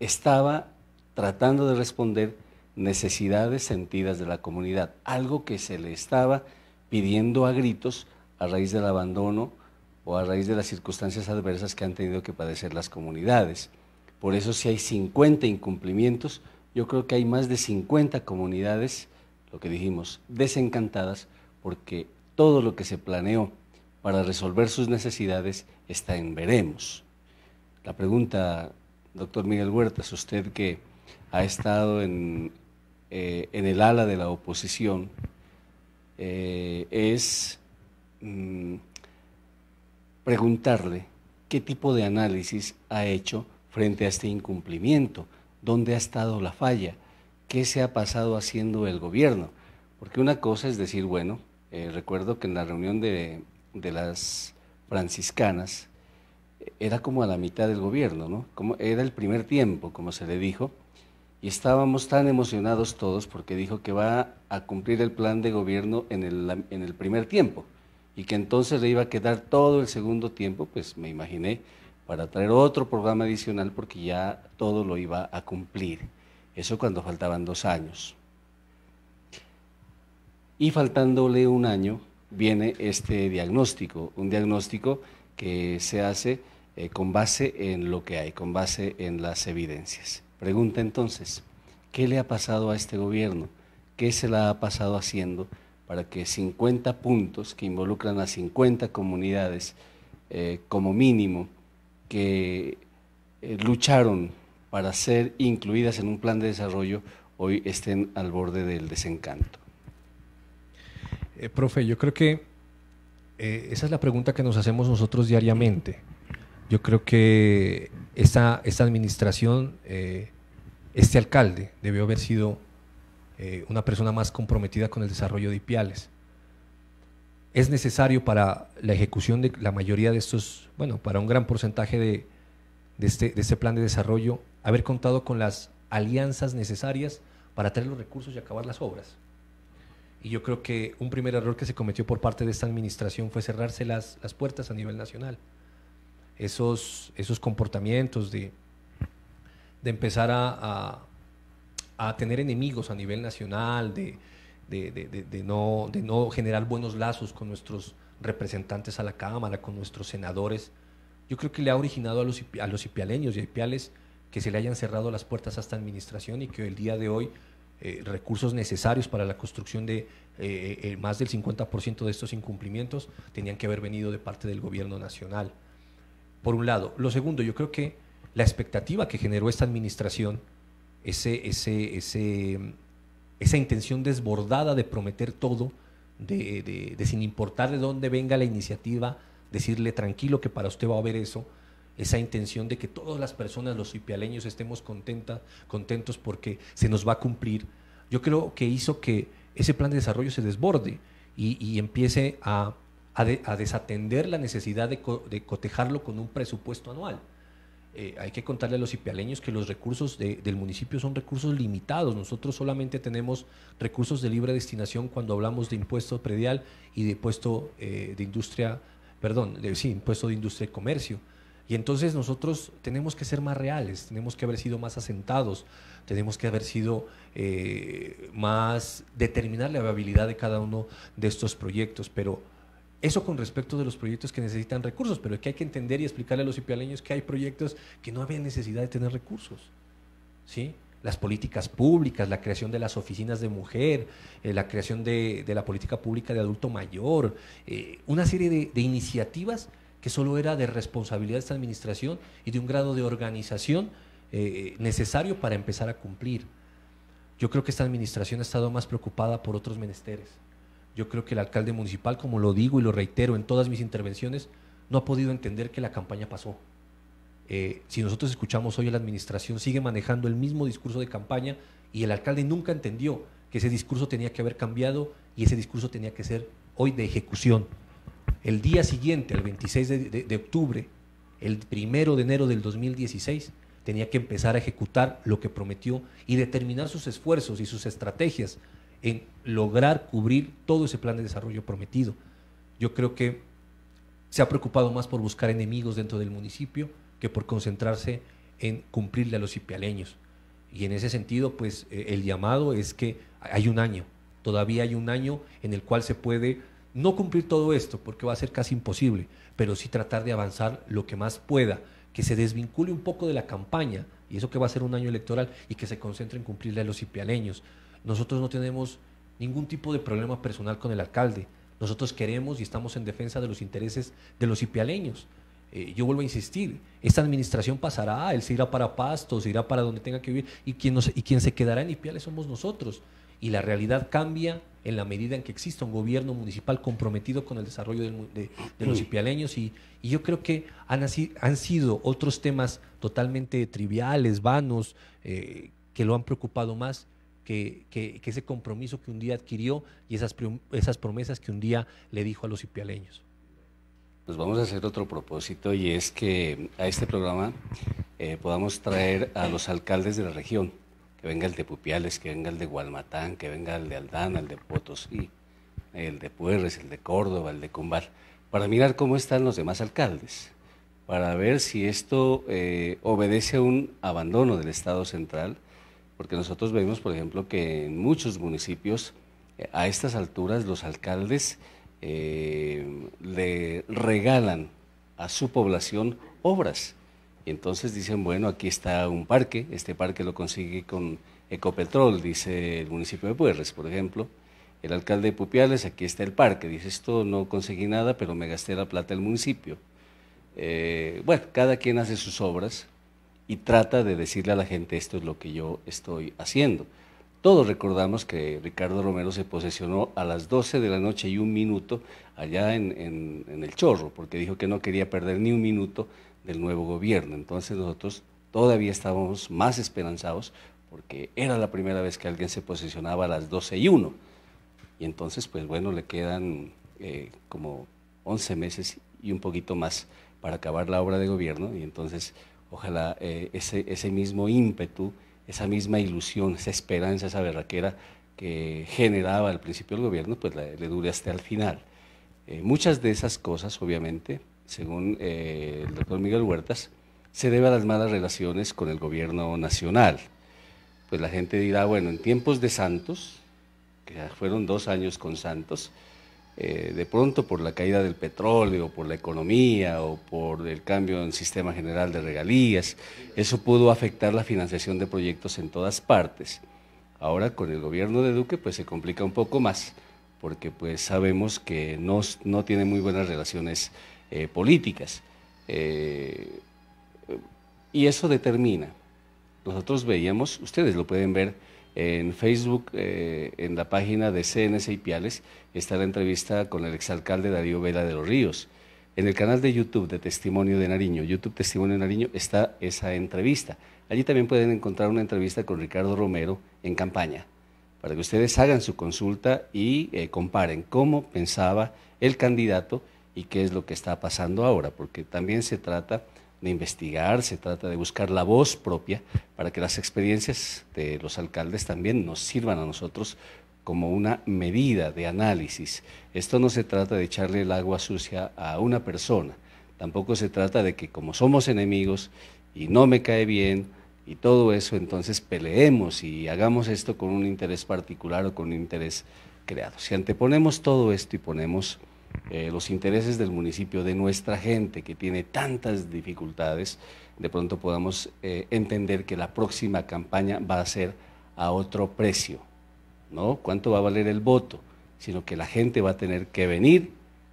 estaba tratando de responder necesidades sentidas de la comunidad, algo que se le estaba pidiendo a gritos a raíz del abandono o a raíz de las circunstancias adversas que han tenido que padecer las comunidades. Por eso si hay 50 incumplimientos, yo creo que hay más de 50 comunidades, lo que dijimos, desencantadas, porque todo lo que se planeó para resolver sus necesidades está en veremos. La pregunta, doctor Miguel Huertas, usted que ha estado en, eh, el ala de la oposición, eh, es Mm, preguntarle qué tipo de análisis ha hecho frente a este incumplimiento, dónde ha estado la falla, qué se ha pasado haciendo el gobierno. Porque una cosa es decir, bueno, eh, recuerdo que en la reunión de, las franciscanas eh, era como a la mitad del gobierno, ¿no? era el primer tiempo, como se le dijo, y estábamos tan emocionados todos porque dijo que va a cumplir el plan de gobierno en en el primer tiempo y que entonces le iba a quedar todo el segundo tiempo, pues me imaginé, para traer otro programa adicional porque ya todo lo iba a cumplir. Eso cuando faltaban dos años. Y faltándole un año viene este diagnóstico, un diagnóstico que se hace eh, con base en lo que hay, con base en las evidencias. Pregunta entonces, ¿qué le ha pasado a este gobierno? ¿Qué se la ha pasado haciendo? para que 50 puntos que involucran a 50 comunidades eh, como mínimo que eh, lucharon para ser incluidas en un plan de desarrollo hoy estén al borde del desencanto. Eh, profe, yo creo que esa es la pregunta que nos hacemos nosotros diariamente. Yo creo que esta, esta administración, este alcalde, debió haber sido eh, una persona más comprometida con el desarrollo de IPIALES. Es necesario para la ejecución de la mayoría de estos, bueno, para un gran porcentaje de, este, de este plan de desarrollo, haber contado con las alianzas necesarias para traer los recursos y acabar las obras. Y yo creo que un primer error que se cometió por parte de esta administración fue cerrarse las, las puertas a nivel nacional. Esos, esos comportamientos de, de empezar a, a tener enemigos a nivel nacional, de, no, de no generar buenos lazos con nuestros representantes a la Cámara, con nuestros senadores, yo creo que le ha originado a los, a los ipialeños y ipiales que se le hayan cerrado las puertas a esta administración y que el día de hoy eh, recursos necesarios para la construcción de eh, eh, más del 50% de estos incumplimientos tenían que haber venido de parte del gobierno nacional. Por un lado. Lo segundo, yo creo que la expectativa que generó esta administración ese, ese, ese, esa intención desbordada de prometer todo, de, sin importar de dónde venga la iniciativa, decirle tranquilo que para usted va a haber eso, esa intención de que todas las personas, los cipialeños, estemos contentas, contentos porque se nos va a cumplir, yo creo que hizo que ese plan de desarrollo se desborde y, empiece a, desatender la necesidad de cotejarlo con un presupuesto anual. Eh, hay que contarle a los ipialeños que los recursos del municipio son recursos limitados. Nosotros solamente tenemos recursos de libre destinación cuando hablamos de impuesto predial y de impuesto eh, de industria, perdón, de, sí, impuesto de industria y comercio. Y entonces nosotros tenemos que ser más reales, tenemos que haber sido más asentados, tenemos que haber sido eh, más determinar la viabilidad de cada uno de estos proyectos. Pero eso con respecto de los proyectos que necesitan recursos, pero que hay que entender y explicarle a los cipialeños que hay proyectos que no había necesidad de tener recursos. ¿Sí? Las políticas públicas, la creación de las oficinas de mujer, eh, la creación de, la política pública de adulto mayor, eh, una serie de, iniciativas que solo era de responsabilidad de esta administración y de un grado de organización eh, necesario para empezar a cumplir. Yo creo que esta administración ha estado más preocupada por otros menesteres. Yo creo que el alcalde municipal, como lo digo y lo reitero en todas mis intervenciones, no ha podido entender que la campaña pasó. Eh, si nosotros escuchamos hoy a la administración, sigue manejando el mismo discurso de campaña y el alcalde nunca entendió que ese discurso tenía que haber cambiado y ese discurso tenía que ser hoy de ejecución. El día siguiente, el 26 de, de octubre, el primero de enero del 2016, tenía que empezar a ejecutar lo que prometió y determinar sus esfuerzos y sus estrategias en lograr cubrir todo ese plan de desarrollo prometido. Yo creo que se ha preocupado más por buscar enemigos dentro del municipio que por concentrarse en cumplirle a los ipialeños. Y en ese sentido, pues eh, el llamado es que hay un año, todavía hay un año en el cual se puede no cumplir todo esto, porque va a ser casi imposible, pero sí tratar de avanzar lo que más pueda, que se desvincule un poco de la campaña, y eso que va a ser un año electoral, y que se concentre en cumplirle a los ipialeños. Nosotros no tenemos ningún tipo de problema personal con el alcalde. Nosotros queremos y estamos en defensa de los intereses de los ipialeños. Eh, yo vuelvo a insistir, esta administración pasará, él se irá para Pastos, se irá para donde tenga que vivir, y quien, y quien se quedará en Ipiales somos nosotros. Y la realidad cambia en la medida en que exista un gobierno municipal comprometido con el desarrollo de, los ipialeños. Y, yo creo que han, han sido otros temas totalmente triviales, vanos, eh, que lo han preocupado más que, ese compromiso que un día adquirió y esas, esas promesas que un día le dijo a los ipialeños. Nos pues vamos a hacer otro propósito y es que a este programa eh, podamos traer a los alcaldes de la región, que venga el de Pupiales, que venga el de Gualmatán, que venga el de Aldana, el de Potosí, el de Puerres, el de Córdoba, el de Cumbar, para mirar cómo están los demás alcaldes, para ver si esto eh, obedece a un abandono del Estado central porque nosotros vemos, por ejemplo, que en muchos municipios eh, a estas alturas los alcaldes eh, le regalan a su población obras. Y entonces dicen, bueno, aquí está un parque, este parque lo consigue con Ecopetrol, dice el municipio de Puerres, por ejemplo. El alcalde de Pupiales, aquí está el parque, dice, esto no conseguí nada, pero me gasté la plata del municipio. Eh, bueno, cada quien hace sus obras, y trata de decirle a la gente esto es lo que yo estoy haciendo. Todos recordamos que Ricardo Romero se posesionó a las 12 de la noche y un minuto allá en, el chorro, porque dijo que no quería perder ni un minuto del nuevo gobierno. Entonces nosotros todavía estábamos más esperanzados porque era la primera vez que alguien se posicionaba a las 12 y 1. Y entonces, pues bueno, le quedan eh, como 11 meses y un poquito más para acabar la obra de gobierno. Y entonces ojalá eh, ese, ese, mismo ímpetu, esa misma ilusión, esa esperanza, esa berraquera que generaba al principio el gobierno, pues le dure hasta el final. Eh, muchas de esas cosas, obviamente, según eh, el doctor Miguel Huertas, se debe a las malas relaciones con el gobierno nacional. Pues la gente dirá, bueno, en tiempos de Santos, que fueron dos años con Santos, eh, de pronto por la caída del petróleo, por la economía o por el cambio en el sistema general de regalías. Eso pudo afectar la financiación de proyectos en todas partes. Ahora con el gobierno de Duque pues se complica un poco más porque pues sabemos que no, tiene muy buenas relaciones eh, políticas. Eh, y eso determina. Nosotros veíamos, ustedes lo pueden ver, en Facebook, eh, en la página de CNS y Piales, está la entrevista con el exalcalde Darío Vela de los Ríos. En el canal de YouTube de Testimonio de Nariño, YouTube Testimonio de Nariño, está esa entrevista. Allí también pueden encontrar una entrevista con Ricardo Romero en campaña, para que ustedes hagan su consulta y eh, comparen cómo pensaba el candidato y qué es lo que está pasando ahora, porque también se trata de investigar, se trata de buscar la voz propia para que las experiencias de los alcaldes también nos sirvan a nosotros como una medida de análisis. Esto no se trata de echarle el agua sucia a una persona, tampoco se trata de que como somos enemigos y no me cae bien y todo eso, entonces peleemos y hagamos esto con un interés particular o con un interés creado. Si anteponemos todo esto y ponemos eh, los intereses del municipio, de nuestra gente que tiene tantas dificultades, de pronto podamos eh, entender que la próxima campaña va a ser a otro precio, ¿no? ¿Cuánto va a valer el voto? Sino que la gente va a tener que venir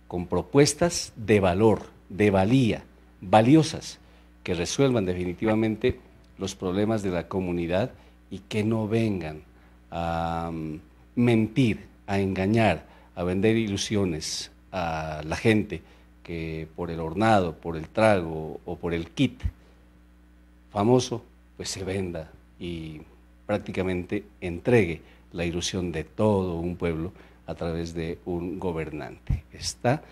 con propuestas de valor, de valía, valiosas, que resuelvan definitivamente los problemas de la comunidad y que no vengan a mm, mentir, a engañar, a vender ilusiones, a la gente que por el hornado, por el trago o por el kit famoso, pues se venda y prácticamente entregue la ilusión de todo un pueblo a través de un gobernante. Está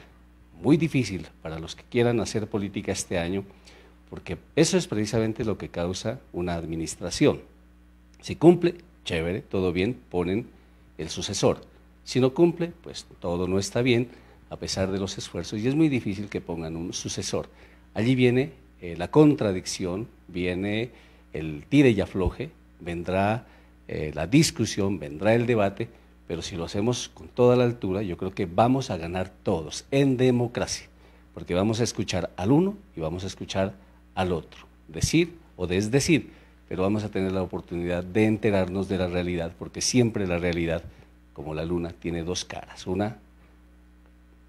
muy difícil para los que quieran hacer política este año, porque eso es precisamente lo que causa una administración. Si cumple, chévere, todo bien, ponen el sucesor. Si no cumple, pues todo no está bien, a pesar de los esfuerzos, y es muy difícil que pongan un sucesor. Allí viene eh, la contradicción, viene el tire y afloje, vendrá eh, la discusión, vendrá el debate, pero si lo hacemos con toda la altura, yo creo que vamos a ganar todos en democracia, porque vamos a escuchar al uno y vamos a escuchar al otro, decir o desdecir, pero vamos a tener la oportunidad de enterarnos de la realidad, porque siempre la realidad, como la luna, tiene dos caras, una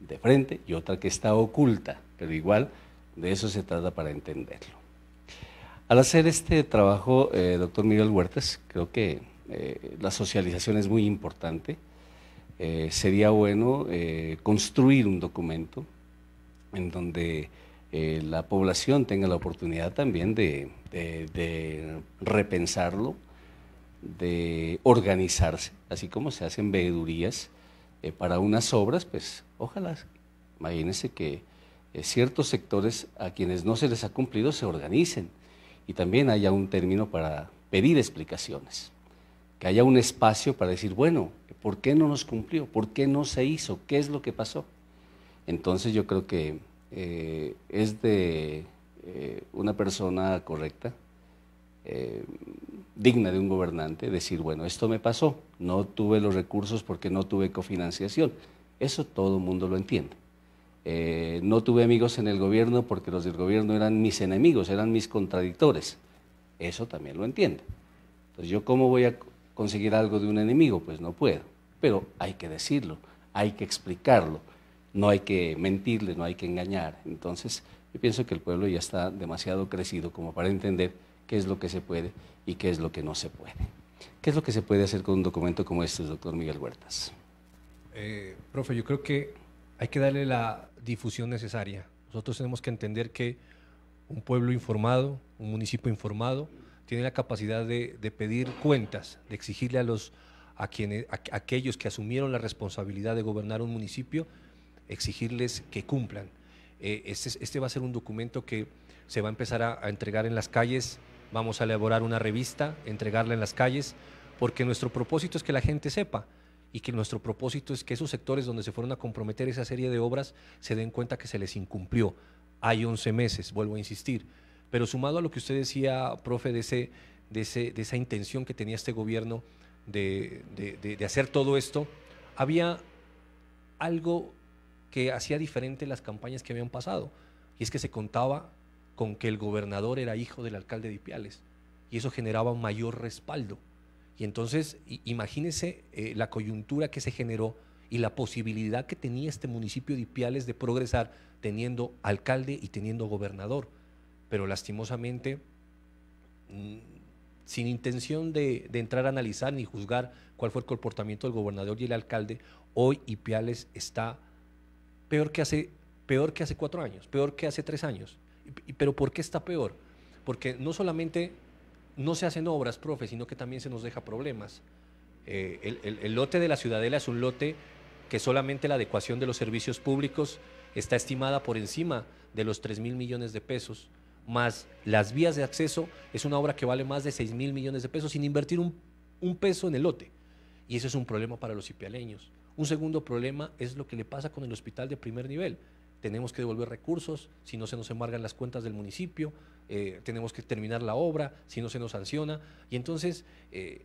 de frente y otra que está oculta, pero igual de eso se trata para entenderlo. Al hacer este trabajo, eh, doctor Miguel Huertas, creo que eh, la socialización es muy importante. Eh, sería bueno construir un documento en donde la población tenga la oportunidad también de, repensarlo, de organizarse, así como se hacen veedurías para unas obras, pues Ojalá, imagínense que eh, ciertos sectores a quienes no se les ha cumplido se organicen y también haya un término para pedir explicaciones, que haya un espacio para decir, bueno, ¿por qué no nos cumplió? ¿Por qué no se hizo? ¿Qué es lo que pasó? Entonces yo creo que eh, es de eh, una persona correcta, digna de un gobernante, decir, bueno, esto me pasó, no tuve los recursos porque no tuve cofinanciación eso todo el mundo lo entiende. Eh, no tuve amigos en el gobierno porque los del gobierno eran mis enemigos, eran mis contradictores. Eso también lo entiende. Entonces, ¿yo cómo voy a conseguir algo de un enemigo? Pues no puedo. Pero hay que decirlo, hay que explicarlo, no hay que mentirle, no hay que engañar. Entonces, yo pienso que el pueblo ya está demasiado crecido como para entender qué es lo que se puede y qué es lo que no se puede. ¿Qué es lo que se puede hacer con un documento como este, doctor Miguel Huertas? Eh, profe, yo creo que hay que darle la difusión necesaria. Nosotros tenemos que entender que un pueblo informado, un municipio informado, tiene la capacidad de, pedir cuentas, de exigirle a los a quienes aquellos que asumieron la responsabilidad de gobernar un municipio, exigirles que cumplan. Eh, este, este, va a ser un documento que se va a empezar a entregar en las calles, vamos a elaborar una revista, entregarla en las calles, porque nuestro propósito es que la gente sepa y que nuestro propósito es que esos sectores donde se fueron a comprometer esa serie de obras se den cuenta que se les incumplió. Hay 11 meses, vuelvo a insistir. Pero sumado a lo que usted decía, profe, de, ese, de, esa intención que tenía este gobierno de, de hacer todo esto, había algo que hacía diferente las campañas que habían pasado, y es que se contaba con que el gobernador era hijo del alcalde de Ipiales, y eso generaba un mayor respaldo. Y entonces, imagínense eh, la coyuntura que se generó y la posibilidad que tenía este municipio de Ipiales de progresar teniendo alcalde y teniendo gobernador. Pero lastimosamente, mm, sin intención de, entrar a analizar ni juzgar cuál fue el comportamiento del gobernador y el alcalde, hoy Ipiales está peor que hace, peor que hace cuatro años, peor que hace tres años. ¿Pero por qué está peor? Porque no solamente no se hacen obras, profe, sino que también se nos deja problemas. Eh, el, lote de la Ciudadela es un lote que solamente la adecuación de los servicios públicos está estimada por encima de los 3 mil millones de pesos, más las vías de acceso, es una obra que vale más de 6 mil millones de pesos sin invertir un, peso en el lote. Y eso es un problema para los cipialeños. Un segundo problema es lo que le pasa con el hospital de primer nivel tenemos que devolver recursos, si no se nos embargan las cuentas del municipio, eh, tenemos que terminar la obra, si no se nos sanciona. Y entonces, eh,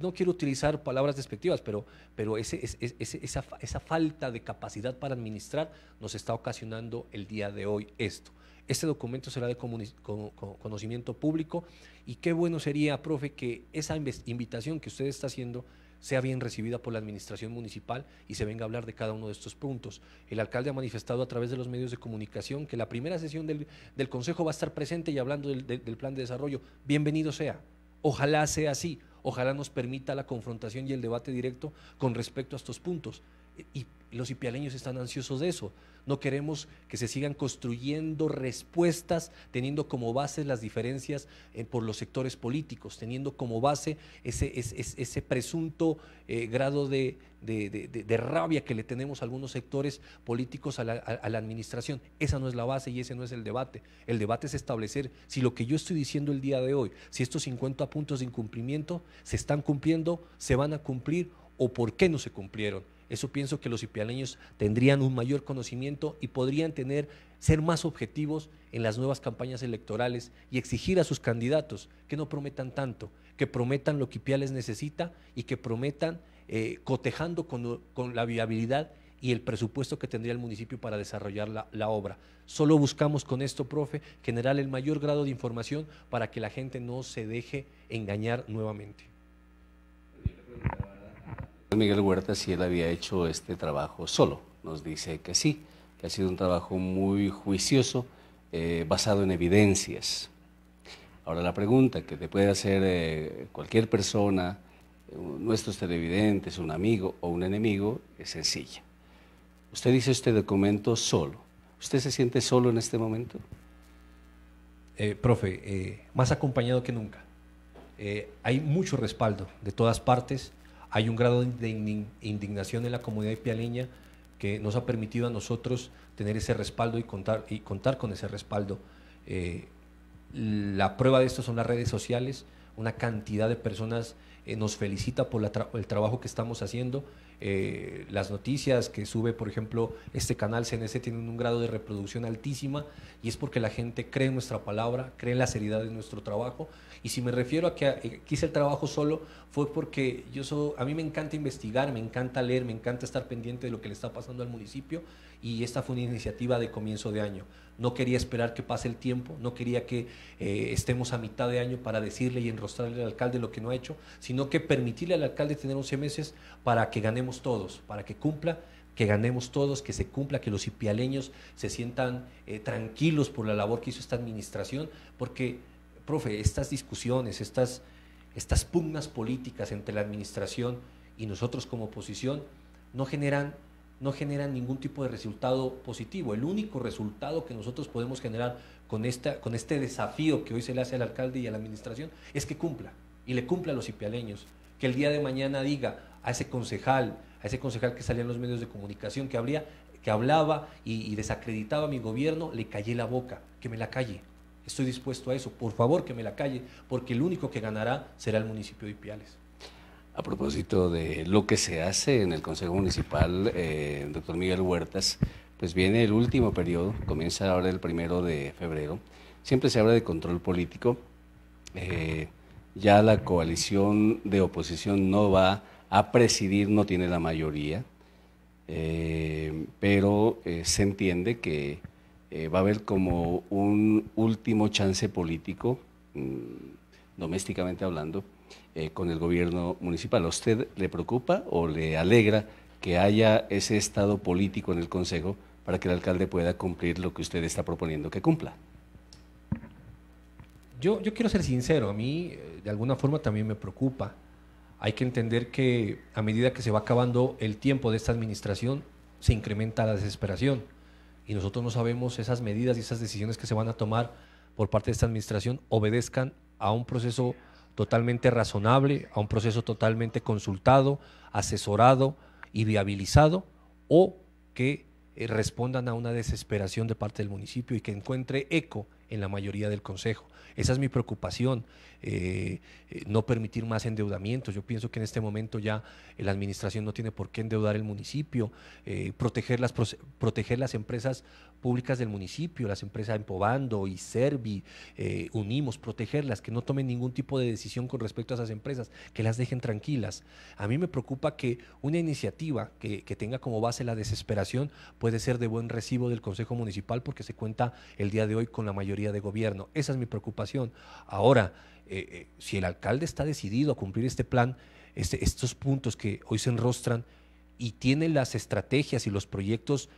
no quiero utilizar palabras despectivas, pero, pero esa, falta de capacidad para administrar nos está ocasionando el día de hoy esto. Este documento será de conocimiento público y qué bueno sería, profe, que esa invitación que usted está haciendo sea bien recibida por la administración municipal y se venga a hablar de cada uno de estos puntos. El alcalde ha manifestado a través de los medios de comunicación que la primera sesión del, Consejo va a estar presente y hablando del, del plan de desarrollo. Bienvenido sea. Ojalá sea así. Ojalá nos permita la confrontación y el debate directo con respecto a estos puntos. Y los ipialeños están ansiosos de eso. No queremos que se sigan construyendo respuestas teniendo como base las diferencias eh, por los sectores políticos, teniendo como base ese, presunto eh, grado de, rabia que le tenemos a algunos sectores políticos a la, a la administración. Esa no es la base y ese no es el debate. El debate es establecer si lo que yo estoy diciendo el día de hoy, si estos 50 puntos de incumplimiento se están cumpliendo, se van a cumplir o por qué no se cumplieron. Eso pienso que los ipialeños tendrían un mayor conocimiento y podrían tener, ser más objetivos en las nuevas campañas electorales y exigir a sus candidatos que no prometan tanto, que prometan lo que Ipiales necesita y que prometan eh, cotejando con, la viabilidad y el presupuesto que tendría el municipio para desarrollar la, la obra. Solo buscamos con esto, profe, generar el mayor grado de información para que la gente no se deje engañar nuevamente. Miguel Huerta si él había hecho este trabajo solo. Nos dice que sí, que ha sido un trabajo muy juicioso, eh, basado en evidencias. Ahora la pregunta que te puede hacer eh, cualquier persona, eh, nuestros televidentes, un amigo o un enemigo, es sencilla. Usted hizo este documento solo. ¿Usted se siente solo en este momento? profe, más acompañado que nunca. hay mucho respaldo de todas partes hay un grado de indignación en la comunidad pialeña que nos ha permitido a nosotros tener ese respaldo y contar, y contar con ese respaldo. Eh, la prueba de esto son las redes sociales, una cantidad de personas eh, nos felicita por el trabajo que estamos haciendo. Eh, las noticias que sube, por ejemplo, este canal CNC tiene un grado de reproducción altísima y es porque la gente cree en nuestra palabra, cree en la seriedad de nuestro trabajo. Y si me refiero a que, eh, quise hice el trabajo solo, fue porque yo a mí me encanta investigar, me encanta leer, me encanta estar pendiente de lo que le está pasando al municipio y esta fue una iniciativa de comienzo de año. No quería esperar que pase el tiempo, no quería que estemos a mitad de año para decirle y enrostrarle al alcalde lo que no ha hecho, sino sino que permitirle al alcalde tener 11 meses para que ganemos todos, para que cumpla, que ganemos todos, que se cumpla, que los ipialeños se sientan eh, tranquilos por la labor que hizo esta administración, porque, profe, estas discusiones, estas, estas pugnas políticas entre la administración y nosotros como oposición no generan no generan ningún tipo de resultado positivo. El único resultado que nosotros podemos generar con, esta, con este desafío que hoy se le hace al alcalde y a la administración es que cumpla, y le cumple a los ipialeños. Que el día de mañana diga a ese concejal, a ese concejal que salía en los medios de comunicación, que, habría, que hablaba y, desacreditaba mi gobierno, le callé la boca, que me la calle. Estoy dispuesto a eso. Por favor, que me la calle, porque el único que ganará será el municipio de Ipiales. A propósito de lo que se hace en el Consejo Municipal, eh, doctor Miguel Huertas, pues viene el último periodo, comienza ahora el primero de febrero. Siempre se habla de control político. Eh, ya la coalición de oposición no va a presidir, no tiene la mayoría, eh, pero eh, se entiende que eh, va a haber como un último chance político, mm, domésticamente hablando, con el gobierno municipal. ¿A usted le preocupa o le alegra que haya ese estado político en el Consejo para que el alcalde pueda cumplir lo que usted está proponiendo que cumpla? Yo, quiero ser sincero, a mí eh, de alguna forma también me preocupa. Hay que entender que a medida que se va acabando el tiempo de esta administración, se incrementa la desesperación. Y nosotros no sabemos esas medidas y esas decisiones que se van a tomar por parte de esta administración obedezcan a un proceso totalmente razonable, a un proceso totalmente consultado, asesorado y viabilizado, o que eh, respondan a una desesperación de parte del municipio y que encuentre eco en la mayoría del Consejo. Esa es mi preocupación, eh, eh, no permitir más endeudamientos. Yo pienso que en este momento ya la administración no tiene por qué endeudar el municipio, eh, proteger, las, proteger las empresas públicas del municipio, las empresas Empobando y Servi, eh, Unimos, protegerlas, que no tomen ningún tipo de decisión con respecto a esas empresas, que las dejen tranquilas. A mí me preocupa que una iniciativa que, tenga como base la desesperación puede ser de buen recibo del Consejo Municipal porque se cuenta el día de hoy con la mayoría de gobierno. Esa es mi preocupación. Ahora, eh, eh, si el alcalde está decidido a cumplir este plan, este, estos puntos que hoy se enrostran y tiene las estrategias y los proyectos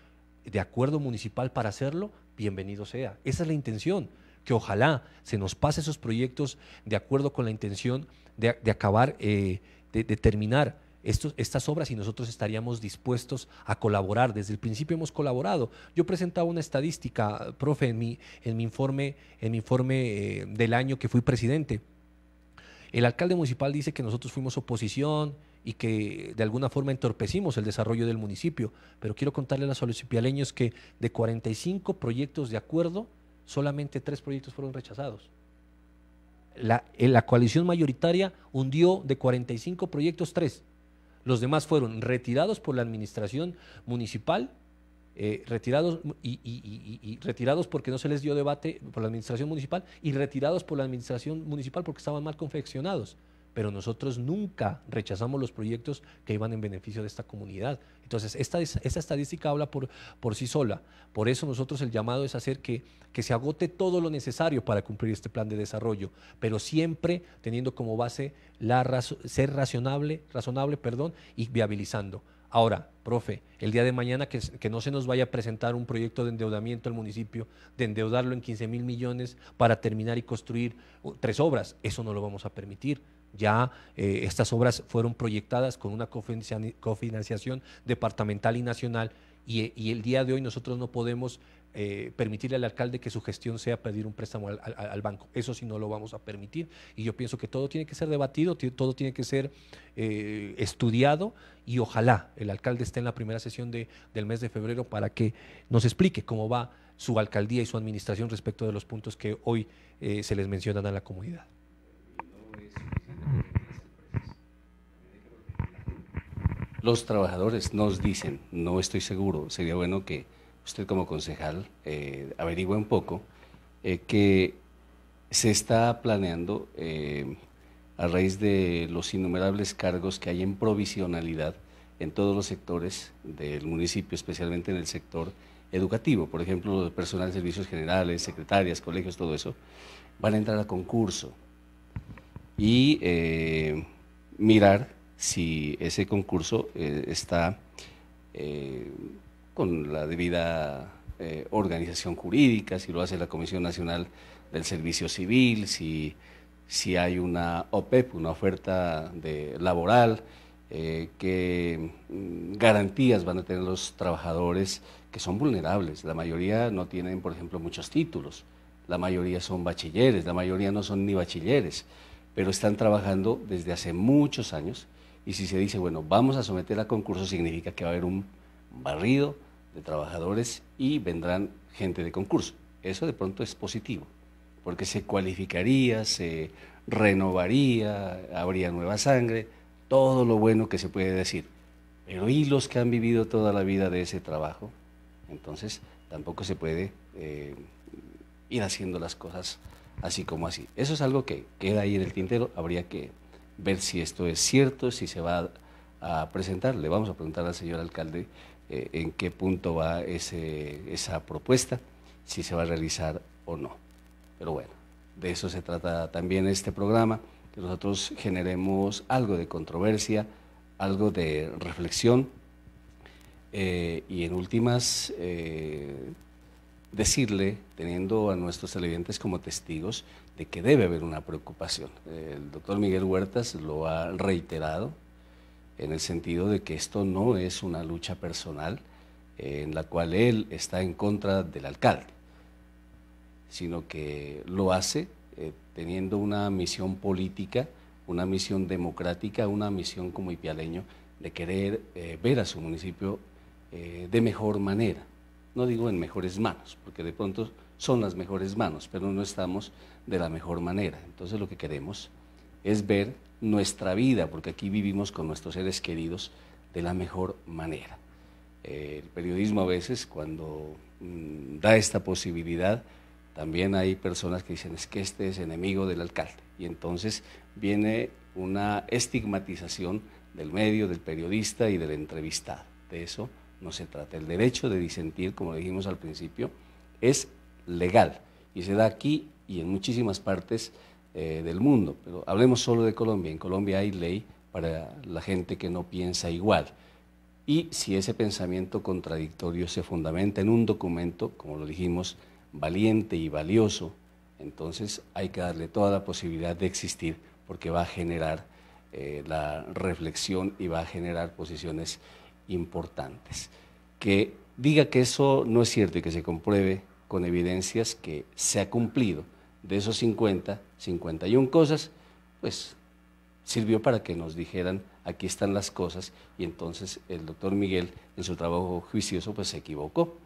de acuerdo municipal para hacerlo, bienvenido sea. Esa es la intención, que ojalá se nos pase esos proyectos de acuerdo con la intención de, acabar, eh, de, terminar estos, estas obras y nosotros estaríamos dispuestos a colaborar. Desde el principio hemos colaborado. Yo presentaba una estadística, profe, en mi, en mi informe, en informe eh, del año que fui presidente. El alcalde municipal dice que nosotros fuimos oposición y que de alguna forma entorpecimos el desarrollo del municipio, pero quiero contarle a los municipialeños que de 45 proyectos de acuerdo, solamente tres proyectos fueron rechazados. La, eh, la coalición mayoritaria hundió de 45 proyectos tres. Los demás fueron retirados por la administración municipal eh, retirados retirados porque no se les dio debate por la administración municipal y retirados por la administración municipal porque estaban mal confeccionados. Pero nosotros nunca rechazamos los proyectos que iban en beneficio de esta comunidad. Entonces, esta, estadística habla por, sí sola. Por eso nosotros el llamado es hacer que, que se agote todo lo necesario para cumplir este plan de desarrollo, pero siempre teniendo como base la ser razonable, razonable perdón, y viabilizando. Ahora, profe, el día de mañana que, no se nos vaya a presentar un proyecto de endeudamiento al municipio, de endeudarlo en 15 mil millones para terminar y construir uh, tres obras, eso no lo vamos a permitir. Ya eh, estas obras fueron proyectadas con una cofinanciación departamental y nacional y el día de hoy nosotros no podemos eh, permitirle al alcalde que su gestión sea pedir un préstamo al, banco. Eso sí no lo vamos a permitir. Y yo pienso que todo tiene que ser debatido, todo tiene que ser eh, estudiado y ojalá el alcalde esté en la primera sesión del mes de febrero para que nos explique cómo va su alcaldía y su administración respecto de los puntos que hoy eh, se les mencionan a la comunidad. Los trabajadores nos dicen, no estoy seguro, sería bueno que usted como concejal eh, averigua un poco, eh, que se está planeando, eh, a raíz de los innumerables cargos que hay en provisionalidad en todos los sectores del municipio, especialmente en el sector educativo, por ejemplo, los personal de servicios generales, secretarias, colegios, todo eso, van a entrar a concurso y mirar si ese concurso está con la debida eh, organización jurídica, si lo hace la Comisión Nacional del Servicio Civil, si, hay una OPEP, e una oferta de, laboral, eh, qué mm, garantías van a tener los trabajadores que son vulnerables. La mayoría no tienen, por ejemplo, muchos títulos, la mayoría son bachilleres, la mayoría no son ni bachilleres, pero están trabajando desde hace muchos años y si se dice, bueno, vamos a someter a concurso, significa que va a haber un barrido, de trabajadores y vendrán gente de concurso. Eso de pronto es positivo, porque se cualificaría, se renovaría, habría nueva sangre, todo lo bueno que se puede decir. Pero ¿y los que han vivido toda la vida de ese trabajo? Entonces tampoco se puede eh, ir haciendo las cosas así como así. Eso es algo que queda ahí en el tintero. Habría que ver si esto es cierto, si se va a presentar. Le vamos a preguntar al señor alcalde eh, en qué punto va esa propuesta, si se va a realizar o no. Pero bueno, de eso se trata también este programa, que nosotros generemos algo de controversia, algo de reflexión eh, y en últimas eh, decirle, teniendo a nuestros televidentes como testigos, de que debe haber una preocupación. El doctor Miguel Huertas lo ha reiterado, en el sentido de que esto no es una lucha personal eh, en la cual él está en contra del alcalde, sino que lo hace eh, teniendo una misión política, una misión democrática, una misión como ipialeño de querer eh, ver a su municipio de mejor manera. No digo en mejores manos, porque de pronto son las mejores manos, pero no estamos de la mejor manera. Entonces lo que queremos es ver nuestra vida, porque aquí vivimos con nuestros seres queridos, de la mejor manera. Eh, el periodismo a veces cuando mm, da esta posibilidad, también hay personas que dicen es que este es enemigo del alcalde. Y entonces viene una estigmatización del medio, del periodista y del entrevistado. De eso no se trata. El derecho de disentir, como dijimos al principio, es legal y se da aquí y en muchísimas partes eh, del mundo, pero hablemos solo de Colombia. En Colombia hay ley para la gente que no piensa igual. Y si ese pensamiento contradictorio se fundamenta en un documento, como lo dijimos, valiente y valioso, entonces hay que darle toda la posibilidad de existir porque va a generar eh, la reflexión y va a generar posiciones importantes. Que diga que eso no es cierto y que se compruebe con evidencias que se ha cumplido de esos 50, 51 cosas, pues sirvió para que nos dijeran aquí están las cosas y entonces el doctor Miguel en su trabajo juicioso pues se equivocó.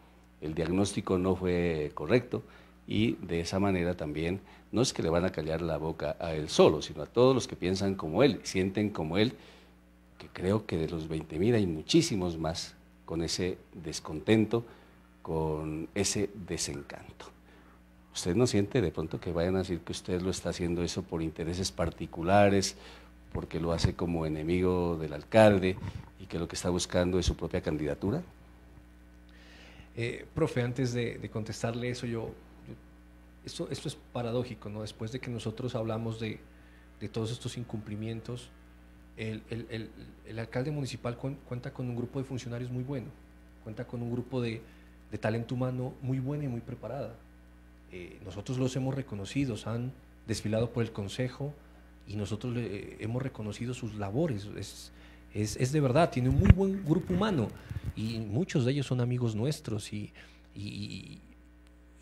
El diagnóstico no fue correcto y de esa manera también no es que le van a callar la boca a él solo, sino a todos los que piensan como él, sienten como él, que creo que de los 20.000 hay muchísimos más con ese descontento, con ese desencanto. ¿Usted no siente de pronto que vayan a decir que usted lo está haciendo eso por intereses particulares, porque lo hace como enemigo del alcalde y que lo que está buscando es su propia candidatura? Eh, profe, antes de, contestarle eso, yo, esto, es paradójico, ¿no? Después de que nosotros hablamos de, todos estos incumplimientos, el, alcalde municipal cuenta con un grupo de funcionarios muy bueno, cuenta con un grupo de, de talento humano muy bueno y muy preparada eh, nosotros los hemos reconocido, han desfilado por el Consejo y nosotros eh, hemos reconocido sus labores. Es, es, es, de verdad, tiene un muy buen grupo humano y muchos de ellos son amigos nuestros y, y,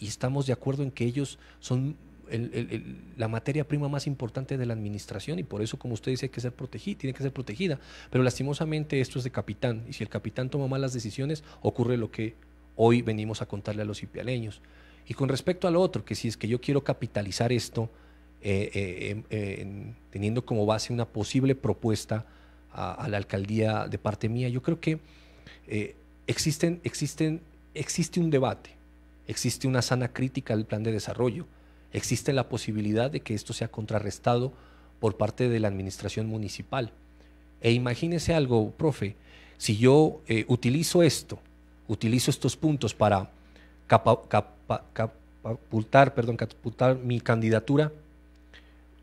estamos de acuerdo en que ellos son la materia prima más importante de la administración y por eso, como usted dice, hay que ser protegida, tiene que ser protegida. Pero lastimosamente esto es de capitán y si el capitán toma malas decisiones, ocurre lo que hoy venimos a contarle a los ipialeños. Y con respecto al otro, que si es que yo quiero capitalizar esto, eh, eh, teniendo como base una posible propuesta a, la alcaldía de parte mía, yo creo que eh, existen, existen, existe un debate, existe una sana crítica al plan de desarrollo, existe la posibilidad de que esto sea contrarrestado por parte de la administración municipal. E imagínese algo, profe, si yo utilizo esto, utilizo estos puntos para capa, perdón, mi candidatura,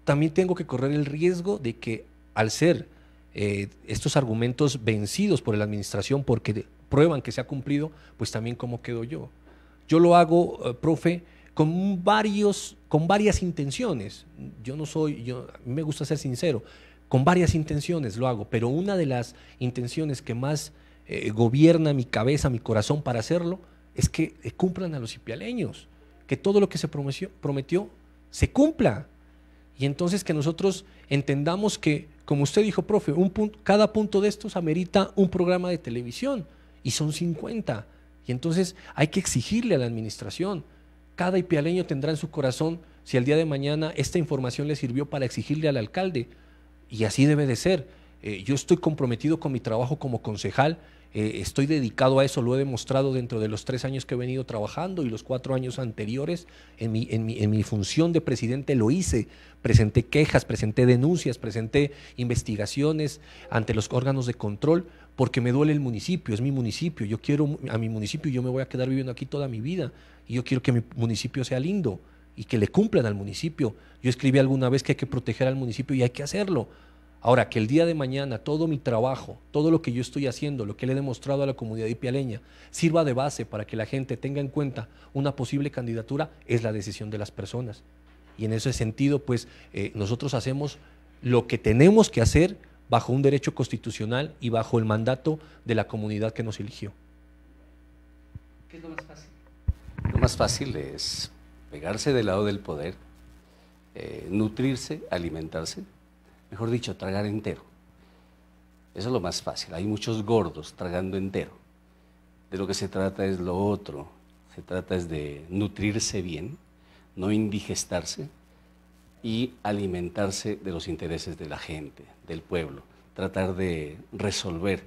también tengo que correr el riesgo de que al ser eh, estos argumentos vencidos por la administración porque prueban que se ha cumplido, pues también cómo quedo yo. Yo lo hago, eh, profe, con varios, con varias intenciones. Yo no soy, yo, a mí me gusta ser sincero, con varias intenciones lo hago, pero una de las intenciones que más eh, gobierna mi cabeza, mi corazón para hacerlo, es que cumplan a los ipialeños, que todo lo que se prometió, se cumpla. Y entonces que nosotros entendamos que, como usted dijo, profe, cada punto de estos amerita un programa de televisión y son 50. Y entonces hay que exigirle a la administración. Cada ipialeño tendrá en su corazón si al día de mañana esta información le sirvió para exigirle al alcalde. Y así debe de ser. Eh, yo estoy comprometido con mi trabajo como concejal eh, estoy dedicado a eso, lo he demostrado dentro de los tres años que he venido trabajando y los cuatro años anteriores. En mi, en mi función de presidente lo hice. Presenté quejas, presenté denuncias, presenté investigaciones ante los órganos de control porque me duele el municipio, es mi municipio. Yo quiero a mi municipio, yo me voy a quedar viviendo aquí toda mi vida y yo quiero que mi municipio sea lindo y que le cumplan al municipio. Yo escribí alguna vez que hay que proteger al municipio y hay que hacerlo. Ahora, que el día de mañana todo mi trabajo, todo lo que yo estoy haciendo, lo que le he demostrado a la comunidad ipialeña, sirva de base para que la gente tenga en cuenta una posible candidatura, es la decisión de las personas. Y en ese sentido, pues eh, nosotros hacemos lo que tenemos que hacer bajo un derecho constitucional y bajo el mandato de la comunidad que nos eligió. ¿Qué es lo más fácil? Lo más fácil es pegarse del lado del poder, eh, nutrirse, alimentarse mejor dicho, tragar entero. Eso es lo más fácil. Hay muchos gordos tragando entero. De lo que se trata es lo otro. Se trata es de nutrirse bien, no indigestarse y alimentarse de los intereses de la gente, del pueblo. Tratar de resolver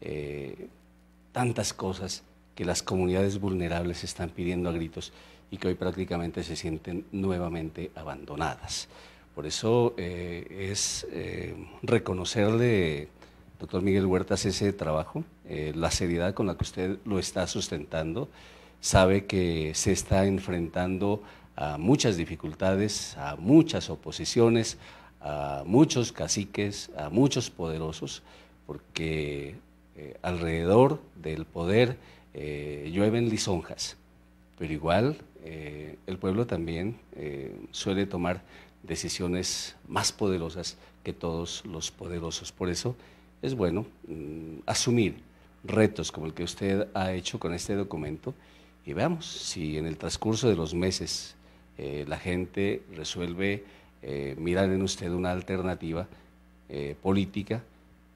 eh, tantas cosas que las comunidades vulnerables están pidiendo a gritos y que hoy prácticamente se sienten nuevamente abandonadas. Por eso eh, es eh, reconocerle, doctor Miguel Huertas, ese trabajo, eh, la seriedad con la que usted lo está sustentando. Sabe que se está enfrentando a muchas dificultades, a muchas oposiciones, a muchos caciques, a muchos poderosos, porque alrededor del poder llueven lisonjas. Pero igual el pueblo también suele tomar decisiones más poderosas que todos los poderosos. Por eso es bueno mm, asumir retos como el que usted ha hecho con este documento y veamos si en el transcurso de los meses eh, la gente resuelve eh, mirar en usted una alternativa eh, política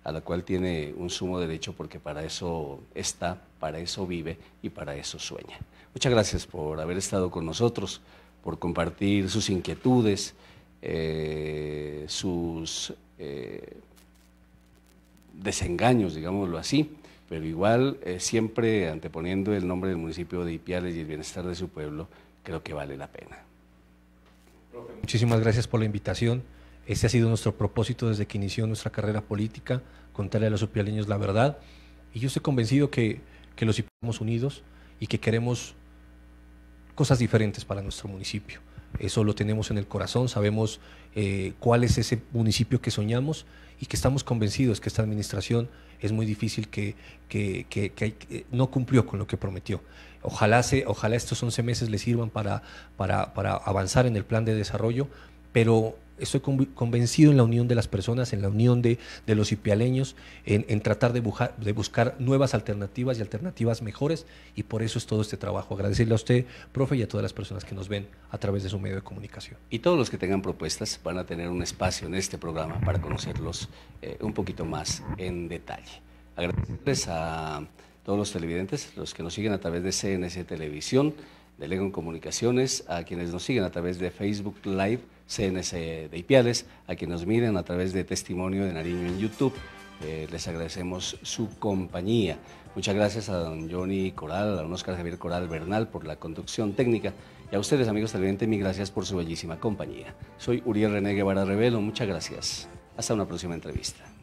a la cual tiene un sumo derecho porque para eso está, para eso vive y para eso sueña. Muchas gracias por haber estado con nosotros, por compartir sus inquietudes, eh, sus eh, desengaños, digámoslo así, pero igual eh, siempre anteponiendo el nombre del municipio de Ipiales y el bienestar de su pueblo, creo que vale la pena. Muchísimas gracias por la invitación. Este ha sido nuestro propósito desde que inició nuestra carrera política, contarle a los ipialeños la verdad. Y yo estoy convencido que, que los somos unidos y que queremos cosas diferentes para nuestro municipio eso lo tenemos en el corazón, sabemos eh, cuál es ese municipio que soñamos y que estamos convencidos que esta administración es muy difícil que, eh, no cumplió con lo que prometió. Ojalá, se, ojalá estos 11 meses le sirvan para avanzar en el plan de desarrollo, pero estoy convencido en la unión de las personas, en la unión de, los ipialeños, en, tratar de, buscar nuevas alternativas y alternativas mejores, y por eso es todo este trabajo. Agradecerle a usted, profe, y a todas las personas que nos ven a través de su medio de comunicación. Y todos los que tengan propuestas van a tener un espacio en este programa para conocerlos eh, un poquito más en detalle. Agradecerles a todos los televidentes, los que nos siguen a través de CNC Televisión, de Legon Comunicaciones, a quienes nos siguen a través de Facebook Live, CNC de Ipiales, a quienes nos miren a través de Testimonio de Nariño en YouTube. Eh, les agradecemos su compañía. Muchas gracias a don Johnny Coral, a don Oscar Javier Coral Bernal por la conducción técnica y a ustedes, amigos televidentes, mis gracias por su bellísima compañía. Soy Uriel René Guevara Revelo, muchas gracias. Hasta una próxima entrevista.